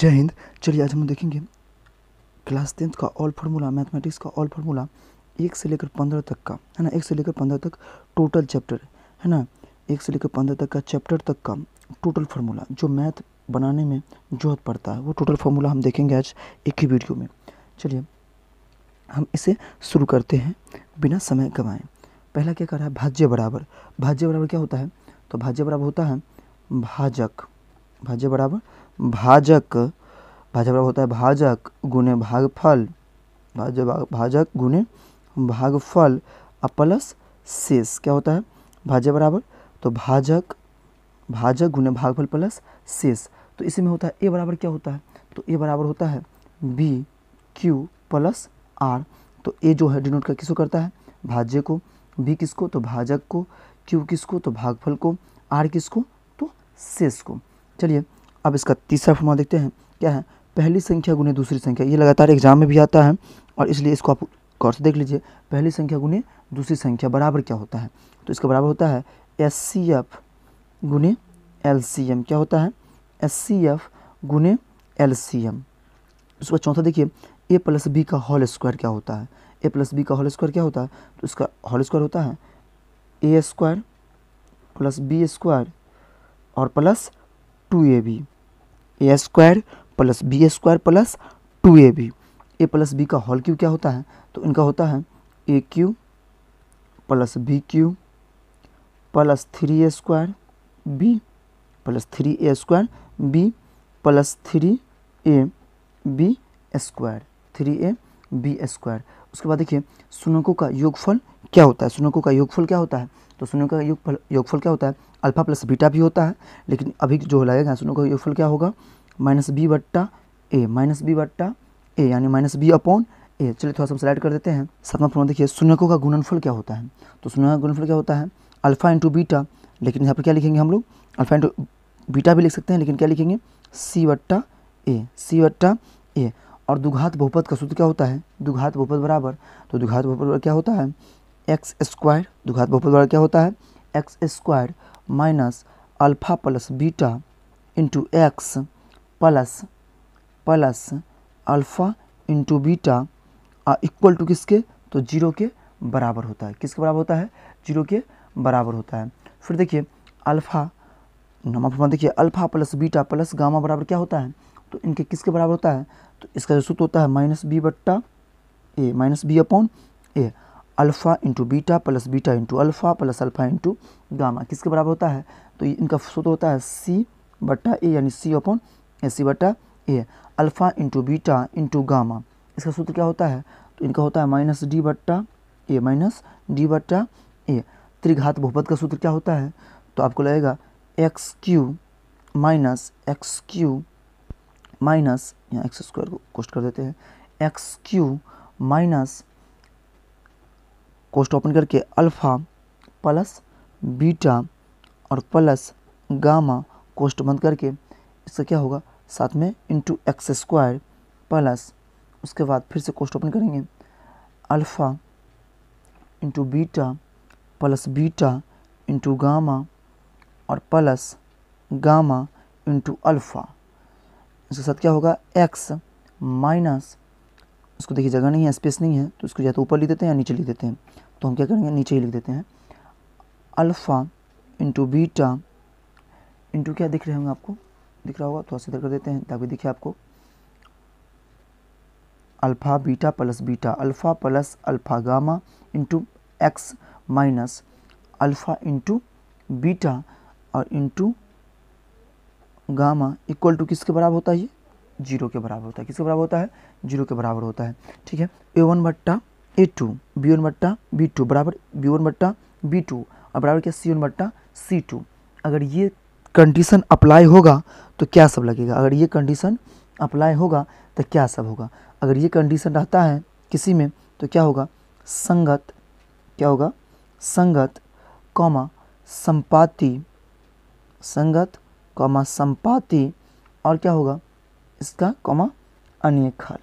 जय हिंद चलिए आज हम देखेंगे क्लास टेंथ का ऑल फार्मूला मैथमेटिक्स का ऑल फार्मूला एक से लेकर पंद्रह तक का है ना एक से लेकर पंद्रह तक टोटल चैप्टर है ना एक से लेकर पंद्रह तक का चैप्टर तक का टोटल फार्मूला जो मैथ बनाने में जोहत पड़ता है वो टोटल फार्मूला हम देखेंगे आज एक ही वीडियो में चलिए हम इसे शुरू करते हैं बिना समय गंवाएँ पहला क्या कर रहा है भाज्य बराबर भाज्य बराबर क्या होता है तो भाज्य बराबर होता है भाजक भाज्य बराबर भाजक भाजक बराबर मतलब होता है भाजक गुने भागफल भाज भाजक गुने भागफल और प्लस शेष क्या होता है भाज्य बराबर तो भाजक भाजक गुने भागफल प्लस शेष तो इसी में होता है ए बराबर क्या होता है तो ए बराबर होता है बी क्यू प्लस आर तो ए जो है डिनोट का किसको करता है भाज्य को बी किसको तो भाजक को क्यू किसको तो भागफल को आर किसको तो शेष को चलिए अब इसका तीसरा फॉर्मा देखते हैं क्या है पहली संख्या गुने दूसरी संख्या ये लगातार एग्जाम में भी आता है और इसलिए इसको आप गौर से देख लीजिए पहली संख्या गुने दूसरी संख्या बराबर क्या होता है तो इसका बराबर होता है एस सी एफ गुने एल सी एम क्या होता है एस सी एफ गुने एल सी एम उसके बाद चौथा देखिए ए प्लस बी का होल स्क्वायर क्या होता है ए प्लस बी का होल स्क्वायर क्या होता है तो इसका होल स्क्वायर होता है A square plus B square और plus two A B A square plus B square plus two A B A plus B का हॉल क्यू क्या होता है तो इनका होता है A cube plus B cube plus three A square B plus three A square B plus three A B square three A B square उसके बाद देखिए सुनकों का योगफल क्या होता है सुनकों का योगफल क्या होता है तो सुनकों का योगफल योगफल क्या होता है अल्फा प्लस बीटा भी होता है लेकिन अभी जो लगेगा सुनकों का योगफल क्या होगा माइनस बी बट्टा ए माइनस बी बट्टा ए यानी माइनस बी अपॉन ए चलिए थोड़ा सा हम स्लाइड कर देते हैं सातवां प्रमाण देखिए सुनकों का गुणनफल क्या होता है तो सुनकों का गुणनफल क्या होता है अल्फा इंटू बीटा लेकिन यहाँ पर क्या लिखेंगे हम लोग अल्फा इंटू बीटा भी लिख सकते हैं लेकिन क्या लिखेंगे सी वट्टा ए सी वट्टा ए और दुघात बहुपद का सूत्र क्या होता है दुघात बहुपद बराबर तो दुघात बहुपद क्या होता है एक्स स्क्वायर दुघात बहुपद बराबर क्या होता है X square minus alpha plus beta into X plus plus alpha into beta equal to किसके तो जीरो के बराबर होता है किसके बराबर होता है जीरो के बराबर होता है फिर देखिए अल्फ़ा नमा फॉर्मा देखिए alpha plus beta plus gamma बराबर क्या होता है तो इनके किसके बराबर होता है तो इसका जो सूत्र होता है माइनस बी बट्टा A minus B upon A alpha into beta plus beta into alpha plus alpha into gamma किसके बराबर होता है तो इनका सूत्र होता है सी बट्टा ए यानी सी अपॉन ए सी बट्टा A alpha into beta into gamma इसका सूत्र क्या होता है तो इनका होता है माइनस डी बट्टा ए माइनस डी बट्टा ए त्रिघात बहुपद का सूत्र क्या होता है तो आपको लगेगा X cube minus X cube minus यहाँ एक्स स्क्वायर को कोस्ट कर देते हैं एक्स क्यू माइनस कोस्ट ओपन करके अल्फ़ा प्लस बीटा और प्लस गामा कोस्ट बंद करके इसका क्या होगा साथ में इंटू एक्स स्क्वायर प्लस उसके बाद फिर से कोस्ट ओपन करेंगे alpha into beta plus beta into gamma और प्लस गामा इंटू अल्फ़ा इसके साथ क्या होगा एक्स माइनस उसको देखिए जगह नहीं है स्पेस नहीं है तो इसको या तो ऊपर लिख देते हैं या नीचे लिख देते हैं तो हम क्या करेंगे नीचे ही लिख देते हैं अल्फ़ा इंटू बीटा इंटू क्या दिख रहे होंगे आपको दिख रहा होगा थोड़ा सा इधर कर देते हैं ताकि दिखे आपको alpha beta plus beta alpha plus alpha gamma into X minus alpha into beta और इंटू गामा इक्वल टू किसके बराबर होता है ये जीरो के बराबर होता है किसके बराबर होता है जीरो के बराबर होता है ठीक है ए वन बट्टा ए टू बी वन बट्टा बी टू बराबर बी वन बट्टा बी टू और बराबर क्या सी वन बट्टा सी टू अगर ये कंडीशन अप्लाई होगा तो क्या सब लगेगा अगर ये कंडीशन अप्लाई होगा तो क्या सब होगा अगर ये कंडीशन रहता है किसी में तो क्या होगा संगत क्या होगा संगत कॉमा संपाति संगत कॉमा संपाति और क्या होगा इसका कॉमा अनेक हल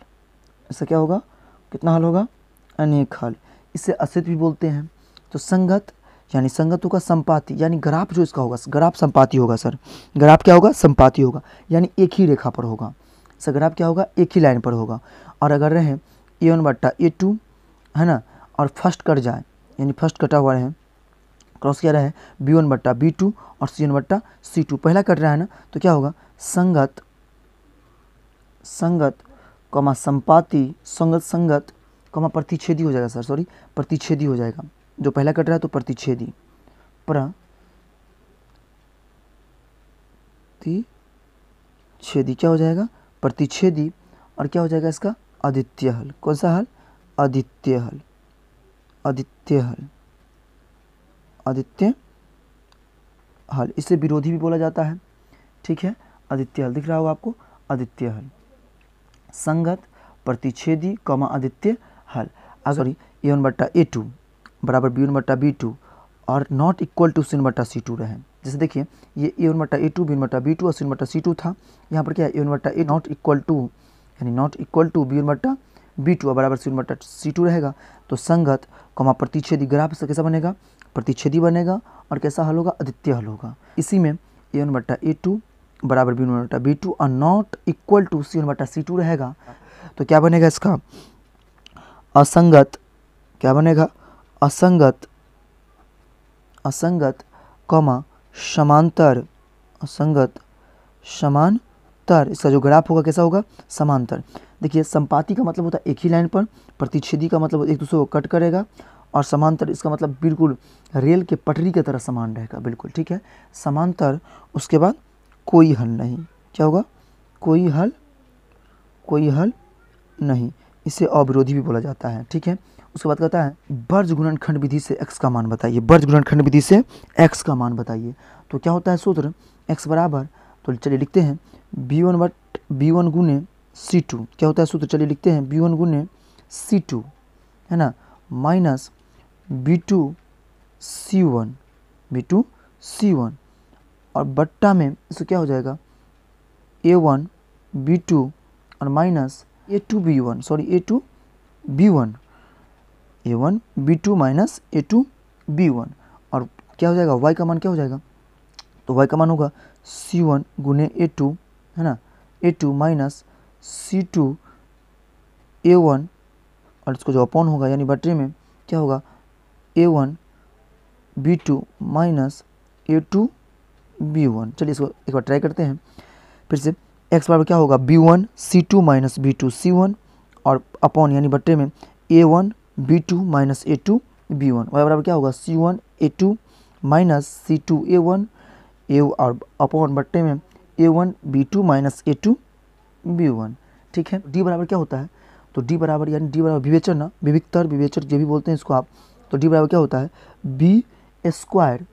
ऐसा क्या होगा कितना हल होगा अनेक हल इसे असित भी बोलते हैं तो संगत यानी संगतों का संपाति यानी ग्राफ जो इसका होगा ग्राफ संपाति होगा सर ग्राफ क्या होगा संपाति होगा यानी एक ही रेखा पर होगा इसका ग्राफ क्या होगा एक ही लाइन पर होगा और अगर रहें ए वन बट्टा ए टू है ना और फर्स्ट कट जाए यानी फर्स्ट कटा हुआ रहें क्रॉस किया रहा है बी वन बट्टा बी टू और सी वन बट्टा सी टू पहला कट रहा है ना तो क्या होगा संगत संगत कमा संपाति संगत संगत कमा प्रतिच्छेदी हो जाएगा सर सॉरी प्रतिच्छेदी हो जाएगा जो पहला कट रहा है तो प्रतिच्छेदी प्र छेदी क्या हो जाएगा प्रतिच्छेदी और क्या हो जाएगा इसका आदित्य हल कौन सा हल आदित्य हल आदित्य हल आदित्य हल इसे विरोधी भी बोला जाता है ठीक है आदित्य हल दिख रहा होगा आपको आदित्य हल संगत प्रतिच्छेदी कमा आदित्य हल अगर ए वन बट्टा ए टू बराबर बी वन बट्टा बी टू और नॉट इक्वल टू सिन बट्टा सी टू रहे जैसे देखिए ये ए वन बट्टा ए टू बी वन बट्टा बी टू और सिन बट्टा सी टू था यहाँ पर क्या है ए वन बट्टा ए नॉट इक्वल टू यानी not equal to B one बट्टा बी टू और बराबर सी वन बट्टा सी टू रहेगा तो संगत कमा प्रतिच्छेदी ग्राफ से कैसा बनेगा प्रतिच्छेदी बनेगा और कैसा हल होगा अद्वितीय हल होगा इसी में ए वन बट्टा ए टू बराबर बी वन बट्टा बी टू और not equal to C one बट्टा सी टू रहेगा तो क्या बनेगा इसका असंगत क्या बनेगा असंगत असंगत कमा समांतर असंगत समांतर इसका जो ग्राफ होगा कैसा होगा समांतर देखिए संपाति का मतलब होता है एक ही लाइन पर प्रतिच्छेदी का मतलब एक दूसरे को कट करेगा और समांतर इसका मतलब बिल्कुल रेल के पटरी की तरह समान रहेगा बिल्कुल ठीक है समांतर उसके बाद कोई हल नहीं क्या होगा कोई हल कोई हल नहीं इसे अविरोधी भी बोला जाता है ठीक है उसके बाद कहता है बर्ज गुणनखंड विधि से एक्स का मान बताइए वर्ज गुणनखंड विधि से एक्स का मान बताइए तो क्या होता है सूत्र एक्स बराबर तो चलिए लिखते हैं बी वन बट बी वन गुने सी टू क्या होता है सूत्र चलिए लिखते हैं बी वन गुने सी टू है ना minus B two C one B two C one और बट्टा में इसको क्या हो जाएगा ए वन बी टू और minus A two B one sorry A two B one A one B two minus A two B one और क्या हो जाएगा वाई का मान क्या हो जाएगा तो वाई का मान होगा सी वन गुने ए टू है ना A two minus C two A one और इसको जो अपॉन होगा यानी बटरी में क्या होगा A one B two minus A two B one चलिए इसको एक बार ट्राई करते हैं फिर से एक्स बराबर क्या होगा B one C two minus B two C one और अपॉन यानी बट्टे में A one B two minus A two B one Y बराबर क्या होगा C one A two minus C two A one A और अपॉन बट्टे में A one B two minus A two B one ठीक है डी बराबर क्या होता है तो डी बराबर यानी डी बराबर विवेचन ना विविकतर विवेचक जो भी बोलते हैं इसको आप तो डी बराबर क्या होता है B square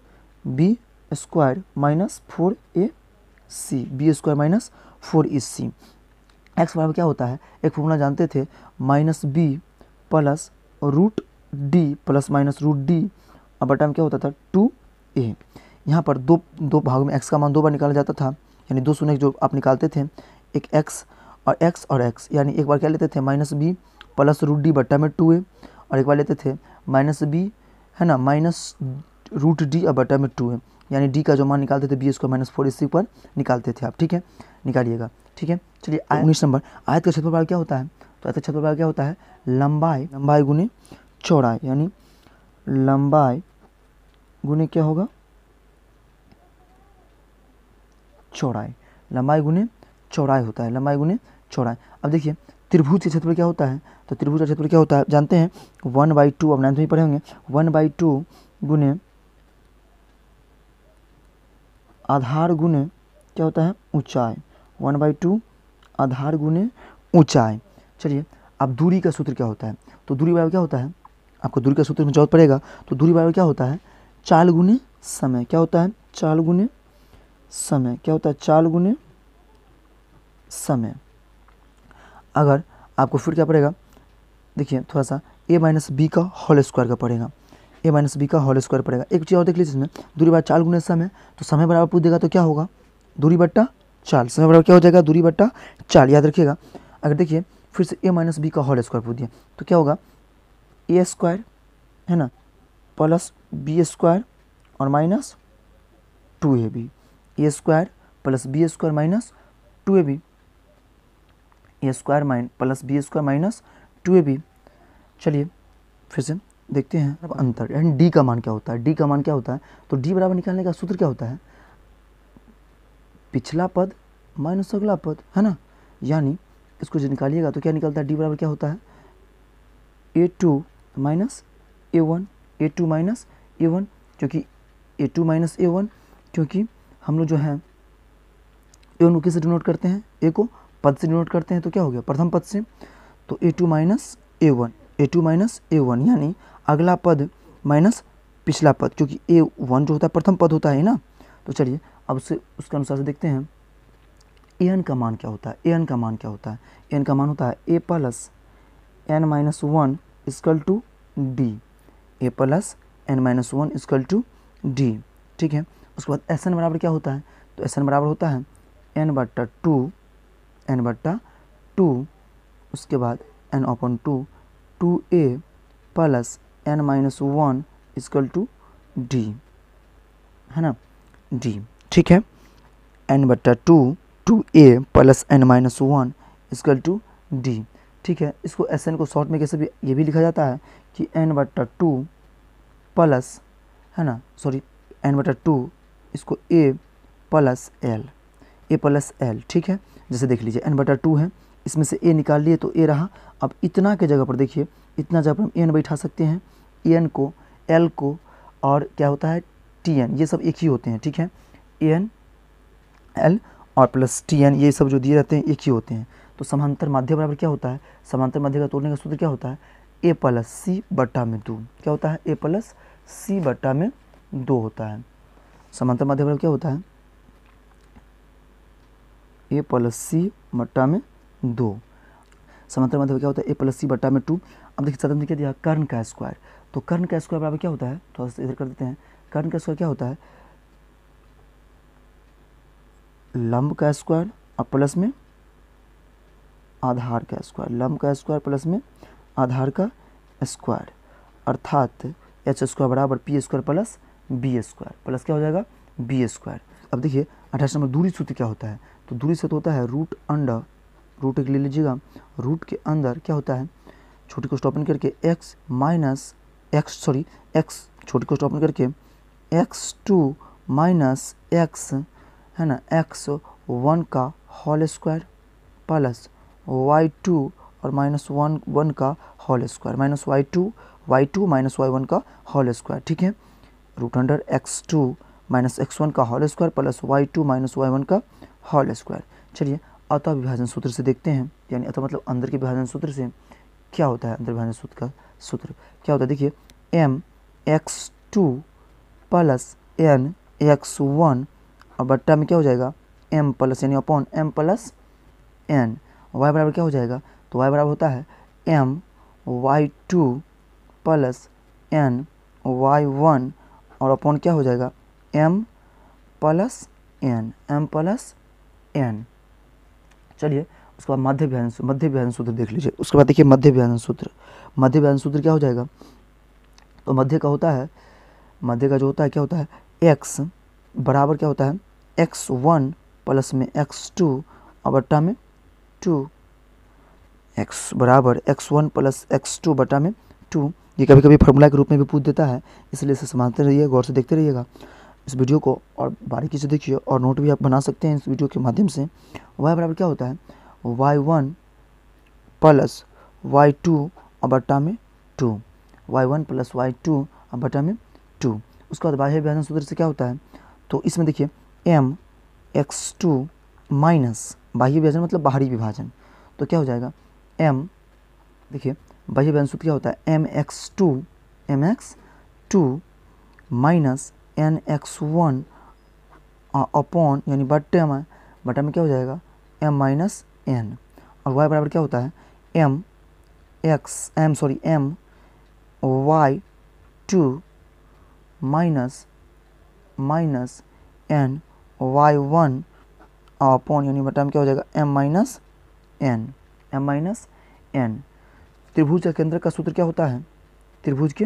B square minus four A C B square minus four A C X बराबर क्या होता है एक फॉर्मूला जानते थे minus B plus root D plus minus root D और बटा में क्या होता था टू ए यहाँ पर दो दो भाग में एक्स का मान दो बार निकाला जाता था यानी दो शून्य जो आप निकालते थे एक एक्स और एक्स और एक्स यानी एक बार क्या लेते थे minus B plus root D बट्टा में टू ए और एक बार लेते थे माइनस बी है ना माइनस रूट डी और बटा में टू है यानी डी का जो मान निकालते थे बी स्क्वायर माइनस फोर इसी पर निकालते थे आप ठीक है निकालिएगा ठीक है चलिए तो उन्नीस नंबर आयत का क्षेत्रफल क्या होता है तो आयत का क्षेत्रफल क्या होता है लंबाई लंबाई गुने चौड़ाई यानी लंबाई गुने क्या होगा चौड़ाई लंबाई गुने चौड़ाई होता है लंबाई गुने चौड़ाई अब देखिए त्रिभुज के क्षेत्रफल क्या होता है तो त्रिभुज का क्षेत्रफल क्या होता है जानते हैं वन बाई टू अब नाइन्थ में पढ़े होंगे वन बाई टू गुने आधार गुने क्या होता है ऊंचाई वन बाई टू आधार गुने ऊंचाई चलिए अब दूरी का सूत्र क्या होता है तो दूरी बराबर क्या होता है आपको दूरी का सूत्र में जरूरत पड़ेगा तो दूरी बराबर क्या होता है चाल गुने समय क्या होता है चाल गुने समय क्या होता है चाल गुने समय अगर आपको फिर क्या पड़ेगा देखिए थोड़ा सा ए माइनस बी का होल स्क्वायर का पड़ेगा ए माइनस बी का होल स्क्वायर पड़ेगा एक चीज़ और देख लीजिए इसमें दूरी बार चार गुने समय तो समय बराबर पूछ देगा तो क्या होगा दूरी बट्टा चार समय बराबर क्या हो जाएगा दूरी बट्टा चार याद रखिएगा अगर देखिए फिर से ए माइनस बी का होल स्क्वायर पूछ दिया तो क्या होगा ए स्क्वायर है ना प्लस बी स्क्वायर और minus two A B A square plus B square minus two A B A square minus plus B square minus two A B चलिए फिर से देखते हैं अब अंतर यानी डी का मान क्या होता है डी का मान क्या होता है तो डी बराबर निकालने का सूत्र क्या होता है पिछला पद माइनस अगला पद है ना यानी इसको जो निकालिएगा तो क्या निकलता है डी बराबर क्या होता है A two minus A one A two minus A one क्योंकि A two minus A one क्योंकि हम लोग जो है ए वन को किसे डिनोट करते हैं ए को पद से डिनोट करते हैं तो क्या हो गया प्रथम पद से तो A two minus A one A two minus A one यानी अगला पद माइनस पिछला पद क्योंकि ए वन जो होता है प्रथम पद होता है ना तो चलिए अब उसे उसके अनुसार से देखते हैं ए एन का मान क्या होता है ए एन का मान क्या होता है ए एन का मान होता है A plus N minus one इसकल two D A plus N minus one इसकल टू डी ठीक है उसके बाद एस एन बराबर क्या होता है तो एस एन बराबर होता है एन बटर टू एन बट्टा टू उसके बाद N upon two two A plus N minus one इजकल टू डी है ना डी ठीक है एन बट्टा two two A plus N minus one इजकल टू डी ठीक है इसको एस एन को शॉर्ट में कैसे भी ये भी लिखा जाता है कि एन बट्टा टू प्लस है ना सॉरी एन बट्टा टू इसको A plus L A plus L ठीक है जैसे देख लीजिए एन बटा टू है इसमें से ए निकाल लिए तो ए रहा अब इतना के जगह पर देखिए इतना जगह पर हम एन बैठा सकते हैं एन को एल को और क्या होता है टी एन ये सब एक ही होते हैं ठीक है एन एल और प्लस टी एन ये सब जो दिए रहते हैं एक ही होते हैं तो समांतर माध्य बराबर क्या होता है समांतर माध्य का तोड़ने का सूत्र क्या होता है ए प्लस सी बट्टा में दो क्या होता है ए प्लस सी बट्टा में दो होता है समांतर माध्य बराबर क्या होता है ए प्लस सी बट्टा में दो समांतर माध्यम क्या होता है ए प्लस सी बट्टा में टू अब देखिए साधन देखिए दिया कर्ण का स्क्वायर तो कर्ण का स्क्वायर बराबर क्या होता है थोड़ा तो सा इधर कर देते हैं कर्ण का स्क्वायर क्या होता है लंब का स्क्वायर और प्लस में आधार का स्क्वायर लंब का स्क्वायर प्लस में आधार का स्क्वायर अर्थात एच स्क्वायर बराबर P square plus B square plus क्या हो जाएगा बी स्क्वायर अब देखिए अठाईस नंबर दूरी सूत्र क्या होता है तो दूरी से तो होता है रूट अंडर रूट एक ले लीजिएगा रूट के अंदर क्या होता है छोटी को स्टॉपन करके X minus X sorry X छोटी को स्टॉपन करके एक्स टू माइनस एक्स है ना एक्स वन का whole square plus Y two और माइनस वन वन का whole square minus Y two Y two minus Y one का होल स्क्वायर ठीक है root under X two minus X one का whole square plus Y two minus Y one का whole square चलिए अतः विभाजन सूत्र से देखते हैं यानी अतः मतलब अंदर के विभाजन सूत्र से क्या होता है अंदर विभाजन सूत्र का सूत्र क्या होता है देखिए M X two plus N X one और बट्टा में क्या हो जाएगा एम प्लस यानी upon M plus N Y बराबर क्या हो जाएगा तो वाई बराबर होता है M Y two plus N Y one और अपॉन क्या हो जाएगा M plus N M plus N चलिए उसके बाद मध्य व्यंज मध्य व्यंजन सूत्र देख लीजिए उसके बाद देखिए मध्य व्यंजन सूत्र मध्य व्यंजन सूत्र क्या हो जाएगा तो मध्य का होता है मध्य का जो होता है क्या होता है एक्स बराबर क्या होता है एक्स वन प्लस में एक्स टू और बट्टा में टू एक्स बराबर X one plus X two बट्टा में टू ये कभी कभी फार्मूला के रूप में भी पूछ देता है इसलिए इसे समझते रहिए गौर से देखते रहिएगा इस वीडियो को और बारीकी से देखिए और नोट भी आप बना सकते हैं इस वीडियो के माध्यम से वाई बराबर क्या होता है Y one plus Y two और बट्टा में two Y one plus Y two और बट्टा में टू उसके बाद बाह्य विभाजन सूत्र से क्या होता है तो इसमें देखिए एम एक्स टू माइनस बाह्य विभाजन मतलब बाहरी विभाजन तो क्या हो जाएगा एम देखिए बाह्य विभाजन सूत्र क्या होता है M X two M X two minus N X one upon यानी बट एम है बट में क्या हो जाएगा एम माइनस एन और वाई बराबर क्या होता है M X M sorry M Y two minus minus N Y one upon यानी बटा में क्या हो जाएगा M minus N M minus N त्रिभुज का केंद्र का सूत्र क्या होता है त्रिभुज के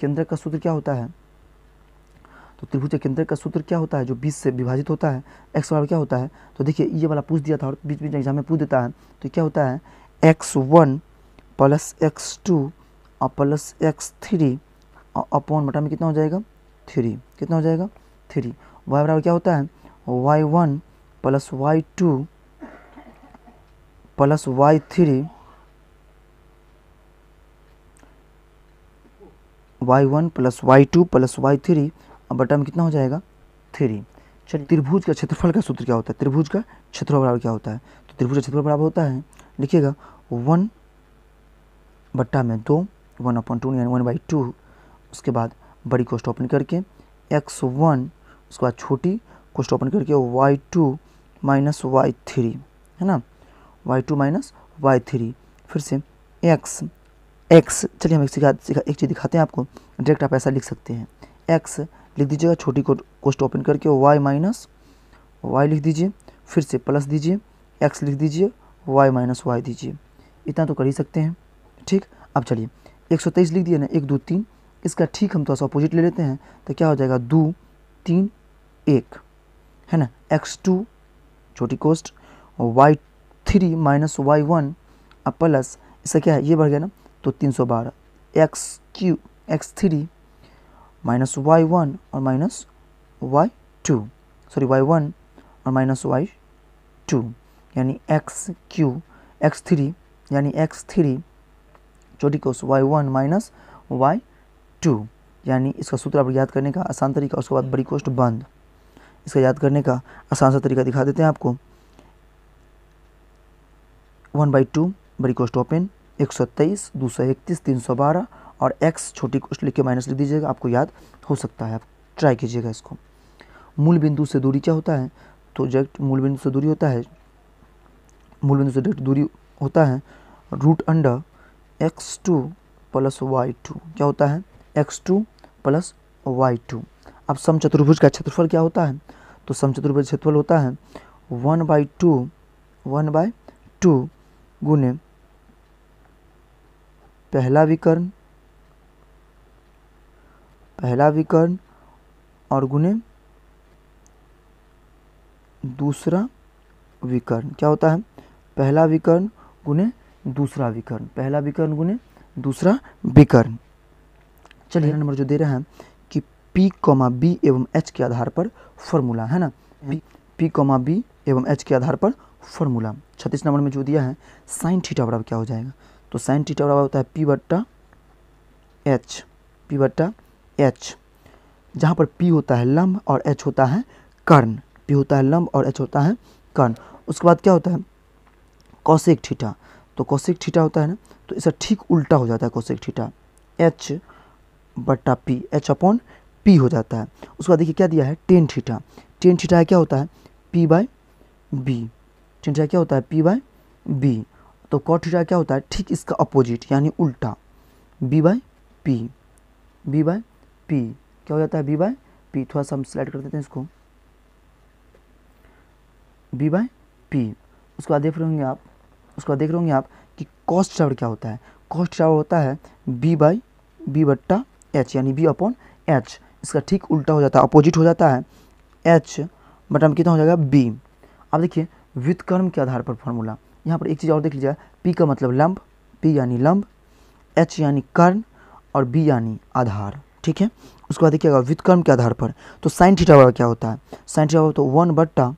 केंद्र का सूत्र क्या होता है तो त्रिभुज के अंदर का सूत्र क्या होता है जो बीस से विभाजित होता है एक्स वाला क्या होता है तो देखिए ये वाला पूछ दिया था और बीच बीच एग्जाम में पूछ देता है तो क्या होता है X one plus X two और प्लस एक्स थ्री और अपॉन बटा में कितना हो जाएगा थ्री कितना हो जाएगा थ्री वाई बराबर क्या होता है Y one plus Y two plus Y three Y one plus Y two plus Y three अब बटा में कितना हो जाएगा थ्री चलिए अच्छा, त्रिभुज का क्षेत्रफल का सूत्र क्या होता है त्रिभुज का क्षेत्रफल बराबर क्या होता है तो त्रिभुज का क्षेत्रफल बराबर होता है लिखिएगा वन बट्टा में दो वन अपॉन टू यानी वन बाई टू उसके बाद बड़ी कोस्ट ओपन करके एक्स वन उसके बाद छोटी कोस्ट ओपन करके Y two minus Y three है ना Y two minus Y three फिर से एक्स एक्स चलिए हम एक सिखा, सिखा एक चीज़ दिखाते हैं आपको डायरेक्ट आप ऐसा लिख सकते हैं एक्स लिख दीजिएगा छोटी कोष्ट ओपन करके वाई माइनस वाई लिख दीजिए फिर से प्लस दीजिए एक्स लिख दीजिए वाई माइनस वाई दीजिए इतना तो कर ही सकते हैं ठीक अब चलिए एक सौ तेईस लिख दिया ना एक दो तीन इसका ठीक हम थोड़ा तो सा अपोजिट ले लेते हैं तो क्या हो जाएगा दो तीन एक है ना एक्स टू छोटी कोस्ट Y three minus Y one और प्लस इसका क्या है ये बढ़ गया ना तो तीन सौ बारह X Q X three minus Y one और minus Y two sorry Y one और माइनस वाई टू यानी एक्स क्यू एक्स थ्री यानी एक्स थ्री छोटी कोस Y one minus Y two यानी इसका सूत्र आप याद करने का आसान तरीका उसके बाद हम्म। बड़ी कोष्ट बंद इसका याद करने का आसान सा तरीका दिखा देते हैं आपको वन बाई टू बड़ी कोष्ट ओपन एक सौ तेईस दो सौ इकतीस तीन सौ बारह और एक्स छोटी लिख के माइनस लिख दीजिएगा आपको याद हो सकता है आप ट्राई कीजिएगा इसको मूल बिंदु से दूरी क्या होता है तो डायरेक्ट मूल बिंदु से दूरी होता है मूल बिंदु से डायरेक्ट दूरी होता है root under X two plus Y two क्या होता है X two plus Y two अब समचतुर्भुज का क्षेत्रफल क्या होता है तो समचतुर्भुज क्षेत्रफल होता है one by two one by two गुने पहला विकर्ण पहला विकर्ण और गुने दूसरा विकर्ण क्या होता है पहला विकर्ण गुने दूसरा विकर्ण पहला विकर्ण गुने दूसरा विकर्ण चलिए नंबर जो दे रहे हैं कि पी कॉमा बी एवं एच के आधार पर फॉर्मूला है ना पी कॉमा बी एवं एच के आधार पर फॉर्मूला छत्तीस नंबर में जो दिया है साइन थीटा बराबर क्या हो जाएगा तो साइन थीटा बराबर होता है पी बट्टा एच पी बट्टा एच जहाँ पर पी होता है लम्ब और एच होता है कर्ण पी होता है लम्ब और एच होता है कर्ण उसके बाद क्या होता है कौशिक ठीठा तो कौशिक ठीठा होता है ना तो इसका ठीक उल्टा हो जाता है कौशिक ठीठा एच बट्टा पी एच अपॉन पी हो जाता है उसके बाद देखिए क्या दिया है टेन ठीठा टेन ठीठा क्या होता है P by B tan theta क्या होता है पी बाय बी तो कौ ठीठा क्या होता है ठीक इसका अपोजिट यानी उल्टा B by P B by P क्या हो जाता है बी बाय पी थोड़ा सा हम स्लाइड कर देते हैं इसको बी बाय पी उसके बाद देख रहे होंगे आप उसके बाद देख रहे होंगे आप कि कॉस्ट शावर क्या होता है कॉस्ट शावर होता है बी बाई बी बट्टा एच यानी बी अपॉन एच इसका ठीक उल्टा हो जाता है अपोजिट हो जाता है एच हम कितना हो जाएगा बी अब देखिए व्युतकर्म के आधार पर फॉर्मूला यहाँ पर एक चीज़ और देख लीजिए पी का मतलब लंब पी यानी लंब एच यानी कर्ण और बी यानी आधार ठीक है उसके बाद देखिएगा व्युतकर्म के आधार पर तो साइन थीटा वाला क्या होता है साइन तो थीटा तो वन बट्टा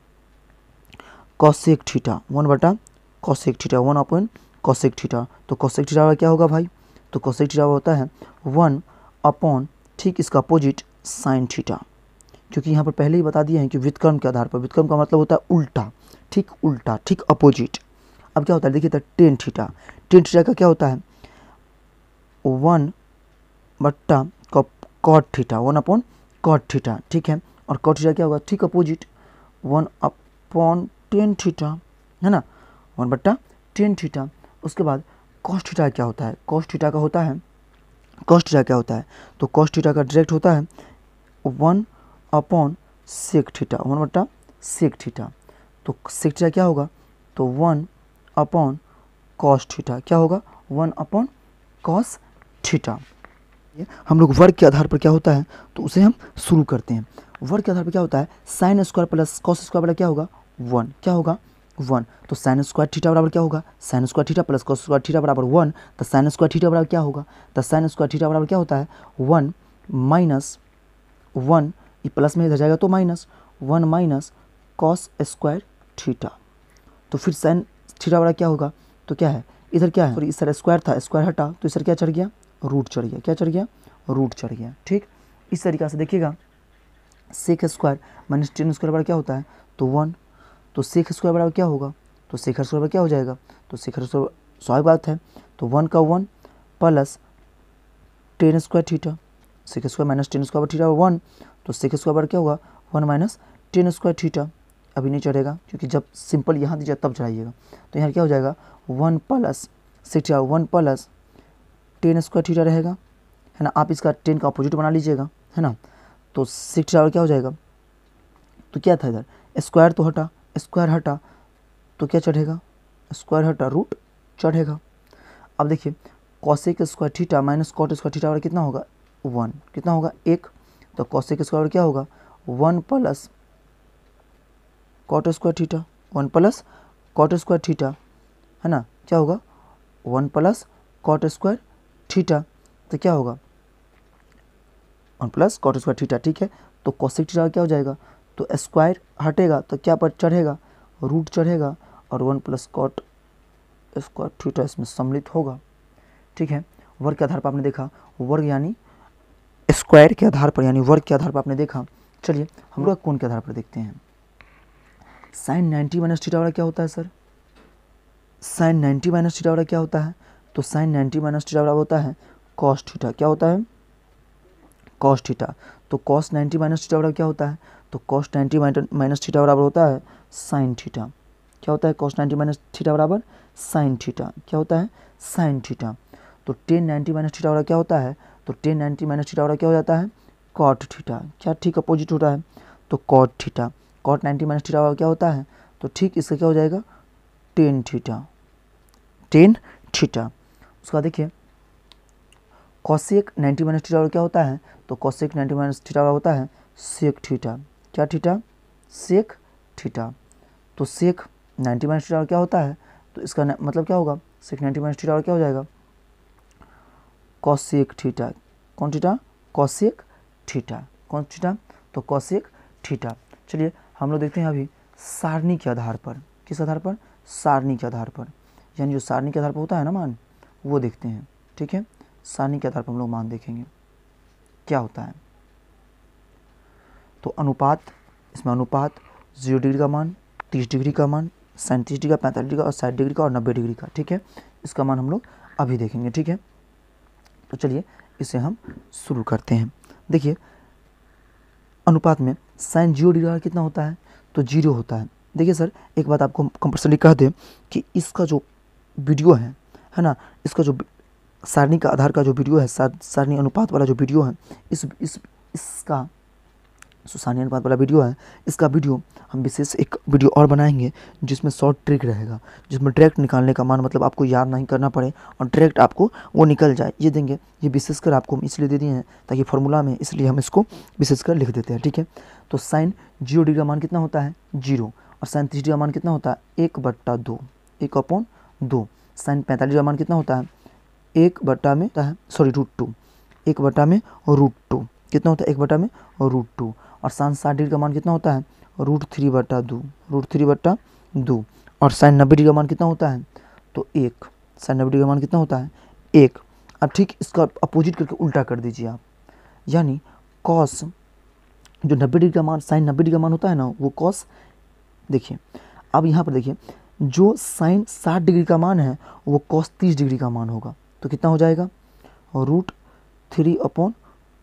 कौशिक ठीठा वन बट्टा cosec theta one upon cosec theta तो कौशिक ठीठा वाला क्या होगा भाई तो ठीठा थीटा होता है वन अपॉन ठीक इसका अपोजिट साइन ठीठा क्योंकि यहाँ पर पहले ही बता दिए हैं कि व्युतकर्म के आधार पर व्युतकर्म का मतलब होता है उल्टा ठीक उल्टा ठीक अपोजिट अब क्या होता है देखिए टेन ठीठा टेन ठीठा का क्या होता है वन बट्टा cot theta one upon cot theta ठीक है और कॉट थीटा क्या होगा ठीक opposite one upon tan theta है ना वन बट्टा टेन थीटा उसके बाद कॉस्ट थीटा क्या होता है कॉस्ट थीटा का होता है कॉस्ट थीटा क्या होता है तो कॉस्ट थीटा का डायरेक्ट होता है one upon sec theta one बट्टा सेक थीटा तो सेक थीटा क्या होगा तो वन अपॉन कॉस्ट थीटा क्या होगा वन अपॉन कॉस थीटा हम लोग वर्ग के आधार पर क्या होता है तो उसे हम शुरू करते हैं वर्ग के आधार पर क्या होता है sine square plus cos square बराबर क्या होगा वन क्या होगा वन तो साइन स्क्वायर थीटा बराबर क्या होगा sine square theta plus cos square theta बराबर वन तो साइन स्क्वायर थीटा बराबर क्या होगा तो साइन स्क्वायर थीटा बराबर क्या होता है वन माइनस वन ये प्लस में इधर जाएगा तो minus one minus cos square theta तो फिर साइन थीटा बड़ा क्या होगा तो क्या है इधर क्या है और इस तरह स्क्वायर था स्क्वायर हटा तो इस तरह क्या चढ़ गया रूट चढ़ गया क्या चढ़ गया रूट चढ़ गया ठीक इस तरीका से देखिएगा sec square minus tan square बराबर क्या होता है तो वन तो सेक स्क्वायर बराबर क्या होगा तो सेखर स्क्वायर क्या हो जाएगा तो सेखर स्क्वायर स्वाभाविक बात है तो वन का one plus tan square theta sec square minus tan square theta one तो सेक स्क्वायर बराबर क्या होगा one minus tan square theta अभी नहीं चढ़ेगा क्योंकि जब सिंपल यहाँ दीजिए तब चढ़ाइएगा तो यहाँ क्या हो जाएगा one plus six one plus tan square theta रहेगा है ना आप इसका टेन का अपोजिट बना लीजिएगा है ना तो सिक्स थीटा क्या हो जाएगा तो क्या था इधर स्क्वायर तो हटा स्क्वायर हटा तो क्या चढ़ेगा स्क्वायर हटा रूट चढ़ेगा अब देखिए cosec square theta minus cot square theta और कितना होगा वन कितना होगा एक तो कॉसेक स्क्वायर क्या होगा one plus cot square theta one plus cot square theta है ना क्या होगा one plus cot square theta तो क्या होगा one plus cot square theta ठीक है तो कॉसिक थीटा क्या हो जाएगा तो स्क्वायर हटेगा तो क्या पर चढ़ेगा रूट चढ़ेगा और one plus cot square theta इसमें सम्मिलित होगा ठीक है वर्ग के आधार पर आपने देखा वर्ग यानी स्क्वायर के आधार पर यानी वर्ग के आधार पर आपने देखा चलिए हम लोग कौन के आधार पर देखते हैं साइन नाइन्टी माइनस थीटा वाला क्या होता है sir sine ninety minus theta वाला क्या होता है तो साइन नाइन्टी माइनस थीटा बराबर होता है कॉस थीटा क्या होता है कॉस थीटा तो कॉस नाइन्टी माइनस थीटा बराबर क्या होता है तो कॉस नाइन्टी माइनस थीटा बराबर होता है साइन थीटा क्या होता है कॉस नाइन्टी माइनस थीटा बराबर साइन थीटा क्या होता है साइन थीटा तो टेन नाइन्टी माइनस थीटा बराबर क्या होता है तो टेन नाइन्टी माइनस थीटा बराबर क्या हो जाता है कॉट थीटा क्या ठीक अपोजिट हो रहा है तो cot theta cot ninety minus theta बराबर क्या होता है तो ठीक इसका क्या हो जाएगा टेन थीटा टेन थीटा उसका देखिए कौशिक नाइन्टी माइनस थीटा और क्या होता है तो कौशिक नाइन्टी माइनस थीटा होता है सेक थीटा क्या थीटा सेक थीटा तो सेक नाइन्टी माइनस थीटा और क्या होता है तो इसका मतलब क्या होगा सेक नाइन्टी माइनस थीटा और क्या हो जाएगा कौशिक थीटा कौन थीटा कौशिक थीटा कौन थीटा तो कौशिक थीटा चलिए हम लोग देखते हैं अभी सारणी के आधार पर किस आधार पर सारणी के आधार पर यानी जो सारणी के आधार पर होता है ना मान वो देखते हैं ठीक है सानी के आधार पर हम लोग मान देखेंगे क्या होता है तो अनुपात इसमें अनुपात जीरो डिग्री का मान तीस डिग्री का मान सैंतीस डिग्री का पैंतालीस डिग्री का और साठ डिग्री का और नब्बे डिग्री का ठीक है इसका मान हम लोग अभी देखेंगे ठीक है तो चलिए इसे हम शुरू करते हैं देखिए अनुपात में साइन जीरो डिग्री का कितना होता है तो जीरो होता है देखिए सर एक बात आपको कंपल्सरी कह दें कि इसका जो वीडियो है है ना इसका जो सारणी का आधार का जो वीडियो है सारणी अनुपात वाला जो वीडियो है इस इस इसका सो सारणी अनुपात वाला वीडियो है इसका वीडियो हम विशेष एक वीडियो और बनाएंगे जिसमें शॉर्ट ट्रिक रहेगा जिसमें डायरेक्ट निकालने का मान मतलब आपको याद नहीं करना पड़े और डायरेक्ट आपको वो निकल जाए ये देंगे ये विशेषकर आपको हम इसलिए दे दिए हैं ताकि फॉर्मूला में इसलिए हम इसको विशेषकर लिख देते हैं ठीक है तो साइन जीरो डिग्री का मान कितना होता है जीरो और साइन तीस डिग्री का मान कितना होता है एक बट्टा दो एक अपॉन दो साइन पैंतालीस का मान कितना होता है एक बटा में होता है सॉरी रूट टू एक बटा में रूट टू कितना होता है एक बटा में रूट टू और साइन साठ डिग्री का मान कितना होता है रूट थ्री बटा दो रूट थ्री बटा दो और साइन नब्बे डिग्री का मान कितना होता है तो एक साइन नब्बे डिग्री का मान कितना होता है एक अब ठीक इसका अपोजिट करके उल्टा कर दीजिए आप यानी कॉस जो नब्बे डिग्री का मान साइन नब्बे डिग्री का मान होता है ना वो कॉस देखिए अब यहाँ पर देखिए जो साइन साठ डिग्री का मान है वो कॉस तीस डिग्री का मान होगा तो कितना हो जाएगा रूट थ्री अपॉन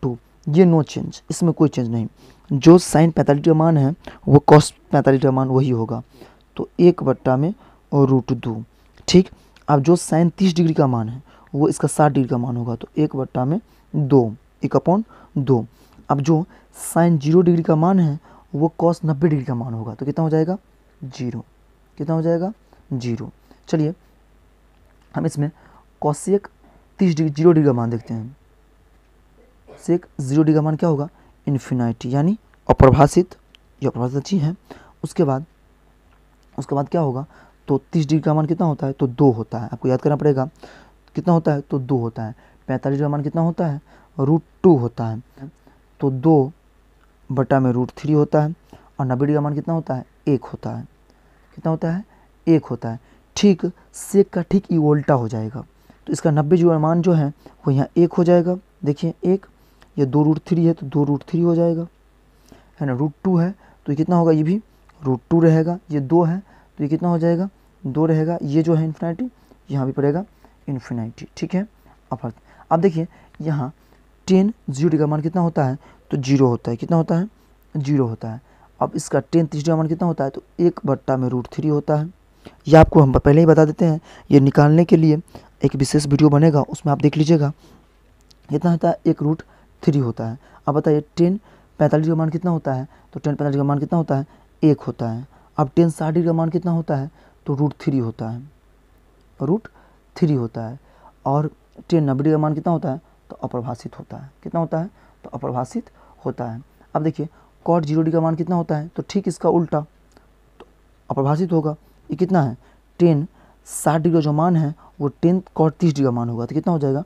टू ये नो चेंज इसमें कोई चेंज नहीं जो साइन पैंतालीस का मान है वो कॉस पैंतालीस का मान वही होगा तो एक बट्टा में रूट दो ठीक अब जो साइन तीस डिग्री का मान है वो इसका साठ डिग्री का मान होगा तो एक बट्टा में दो एक अपॉन दो अब जो साइन जीरो डिग्री का मान है वो कॉस नब्बे डिग्री का मान होगा तो कितना हो जाएगा जीरो कितना हो जाएगा जीरो चलिए हम इसमें कौशिक तीस डिग्री जीरो डिग्री का मान देखते हैं सेक जीरो डिग्री का मान क्या होगा इन्फिनाइटी यानी अप्रभाषित जो अप्रभाषित अच्छी है उसके बाद उसके बाद क्या होगा तो तीस डिग्री का मान कितना होता है तो दो होता है आपको याद करना पड़ेगा कितना होता है तो दो होता है पैंतालीस का मान कितना होता है रूट टू होता है तो दो बटा में रूट थ्री होता है और नब्बे डिग्री का मान कितना होता है एक होता है कितना होता है एक होता है ठीक सेक का ठीक ये उल्टा हो जाएगा तो इसका नब्बे जो अनुमान जो है वो यहाँ एक हो जाएगा देखिए एक या दो रूट थ्री है तो दो रूट थ्री हो जाएगा है ना रूट टू है तो ये कितना होगा ये भी रूट टू रहेगा ये दो है तो ये कितना हो जाएगा दो रहेगा ये जो है इन्फिनाइटी यहाँ भी पड़ेगा इन्फिनाइटी ठीक है अपर्थ अब देखिए यहाँ टेन जीरो का मान कितना होता है तो जीरो होता है कितना होता है जीरो होता है अब इसका टेन डी मान कितना होता है तो एक बट्टा में रूट थ्री होता है यह आपको हम पहले ही बता देते हैं ये निकालने के लिए एक विशेष वीडियो बनेगा उसमें आप देख लीजिएगा कितना होता है एक रूट थ्री होता है अब बताइए टेन पैंतालीस का मान कितना होता है तो टेन पैंतालीस का मान कितना होता है एक होता है अब टेन साठ का मान कितना होता है तो रूट थ्री होता है रूट थ्री होता है और टेन नब्बे का मान कितना होता है तो अप्रभाषित होता है कितना होता है तो अप्रभाषित होता है अब देखिए कॉट जीरो डी का मान कितना होता है तो ठीक इसका उल्टा तो अप्रभाषित होगा ये कितना है टेन साठ डिग्री का जो मान है वो टेन कॉट तीस डिग्री का मान होगा तो कितना हो जाएगा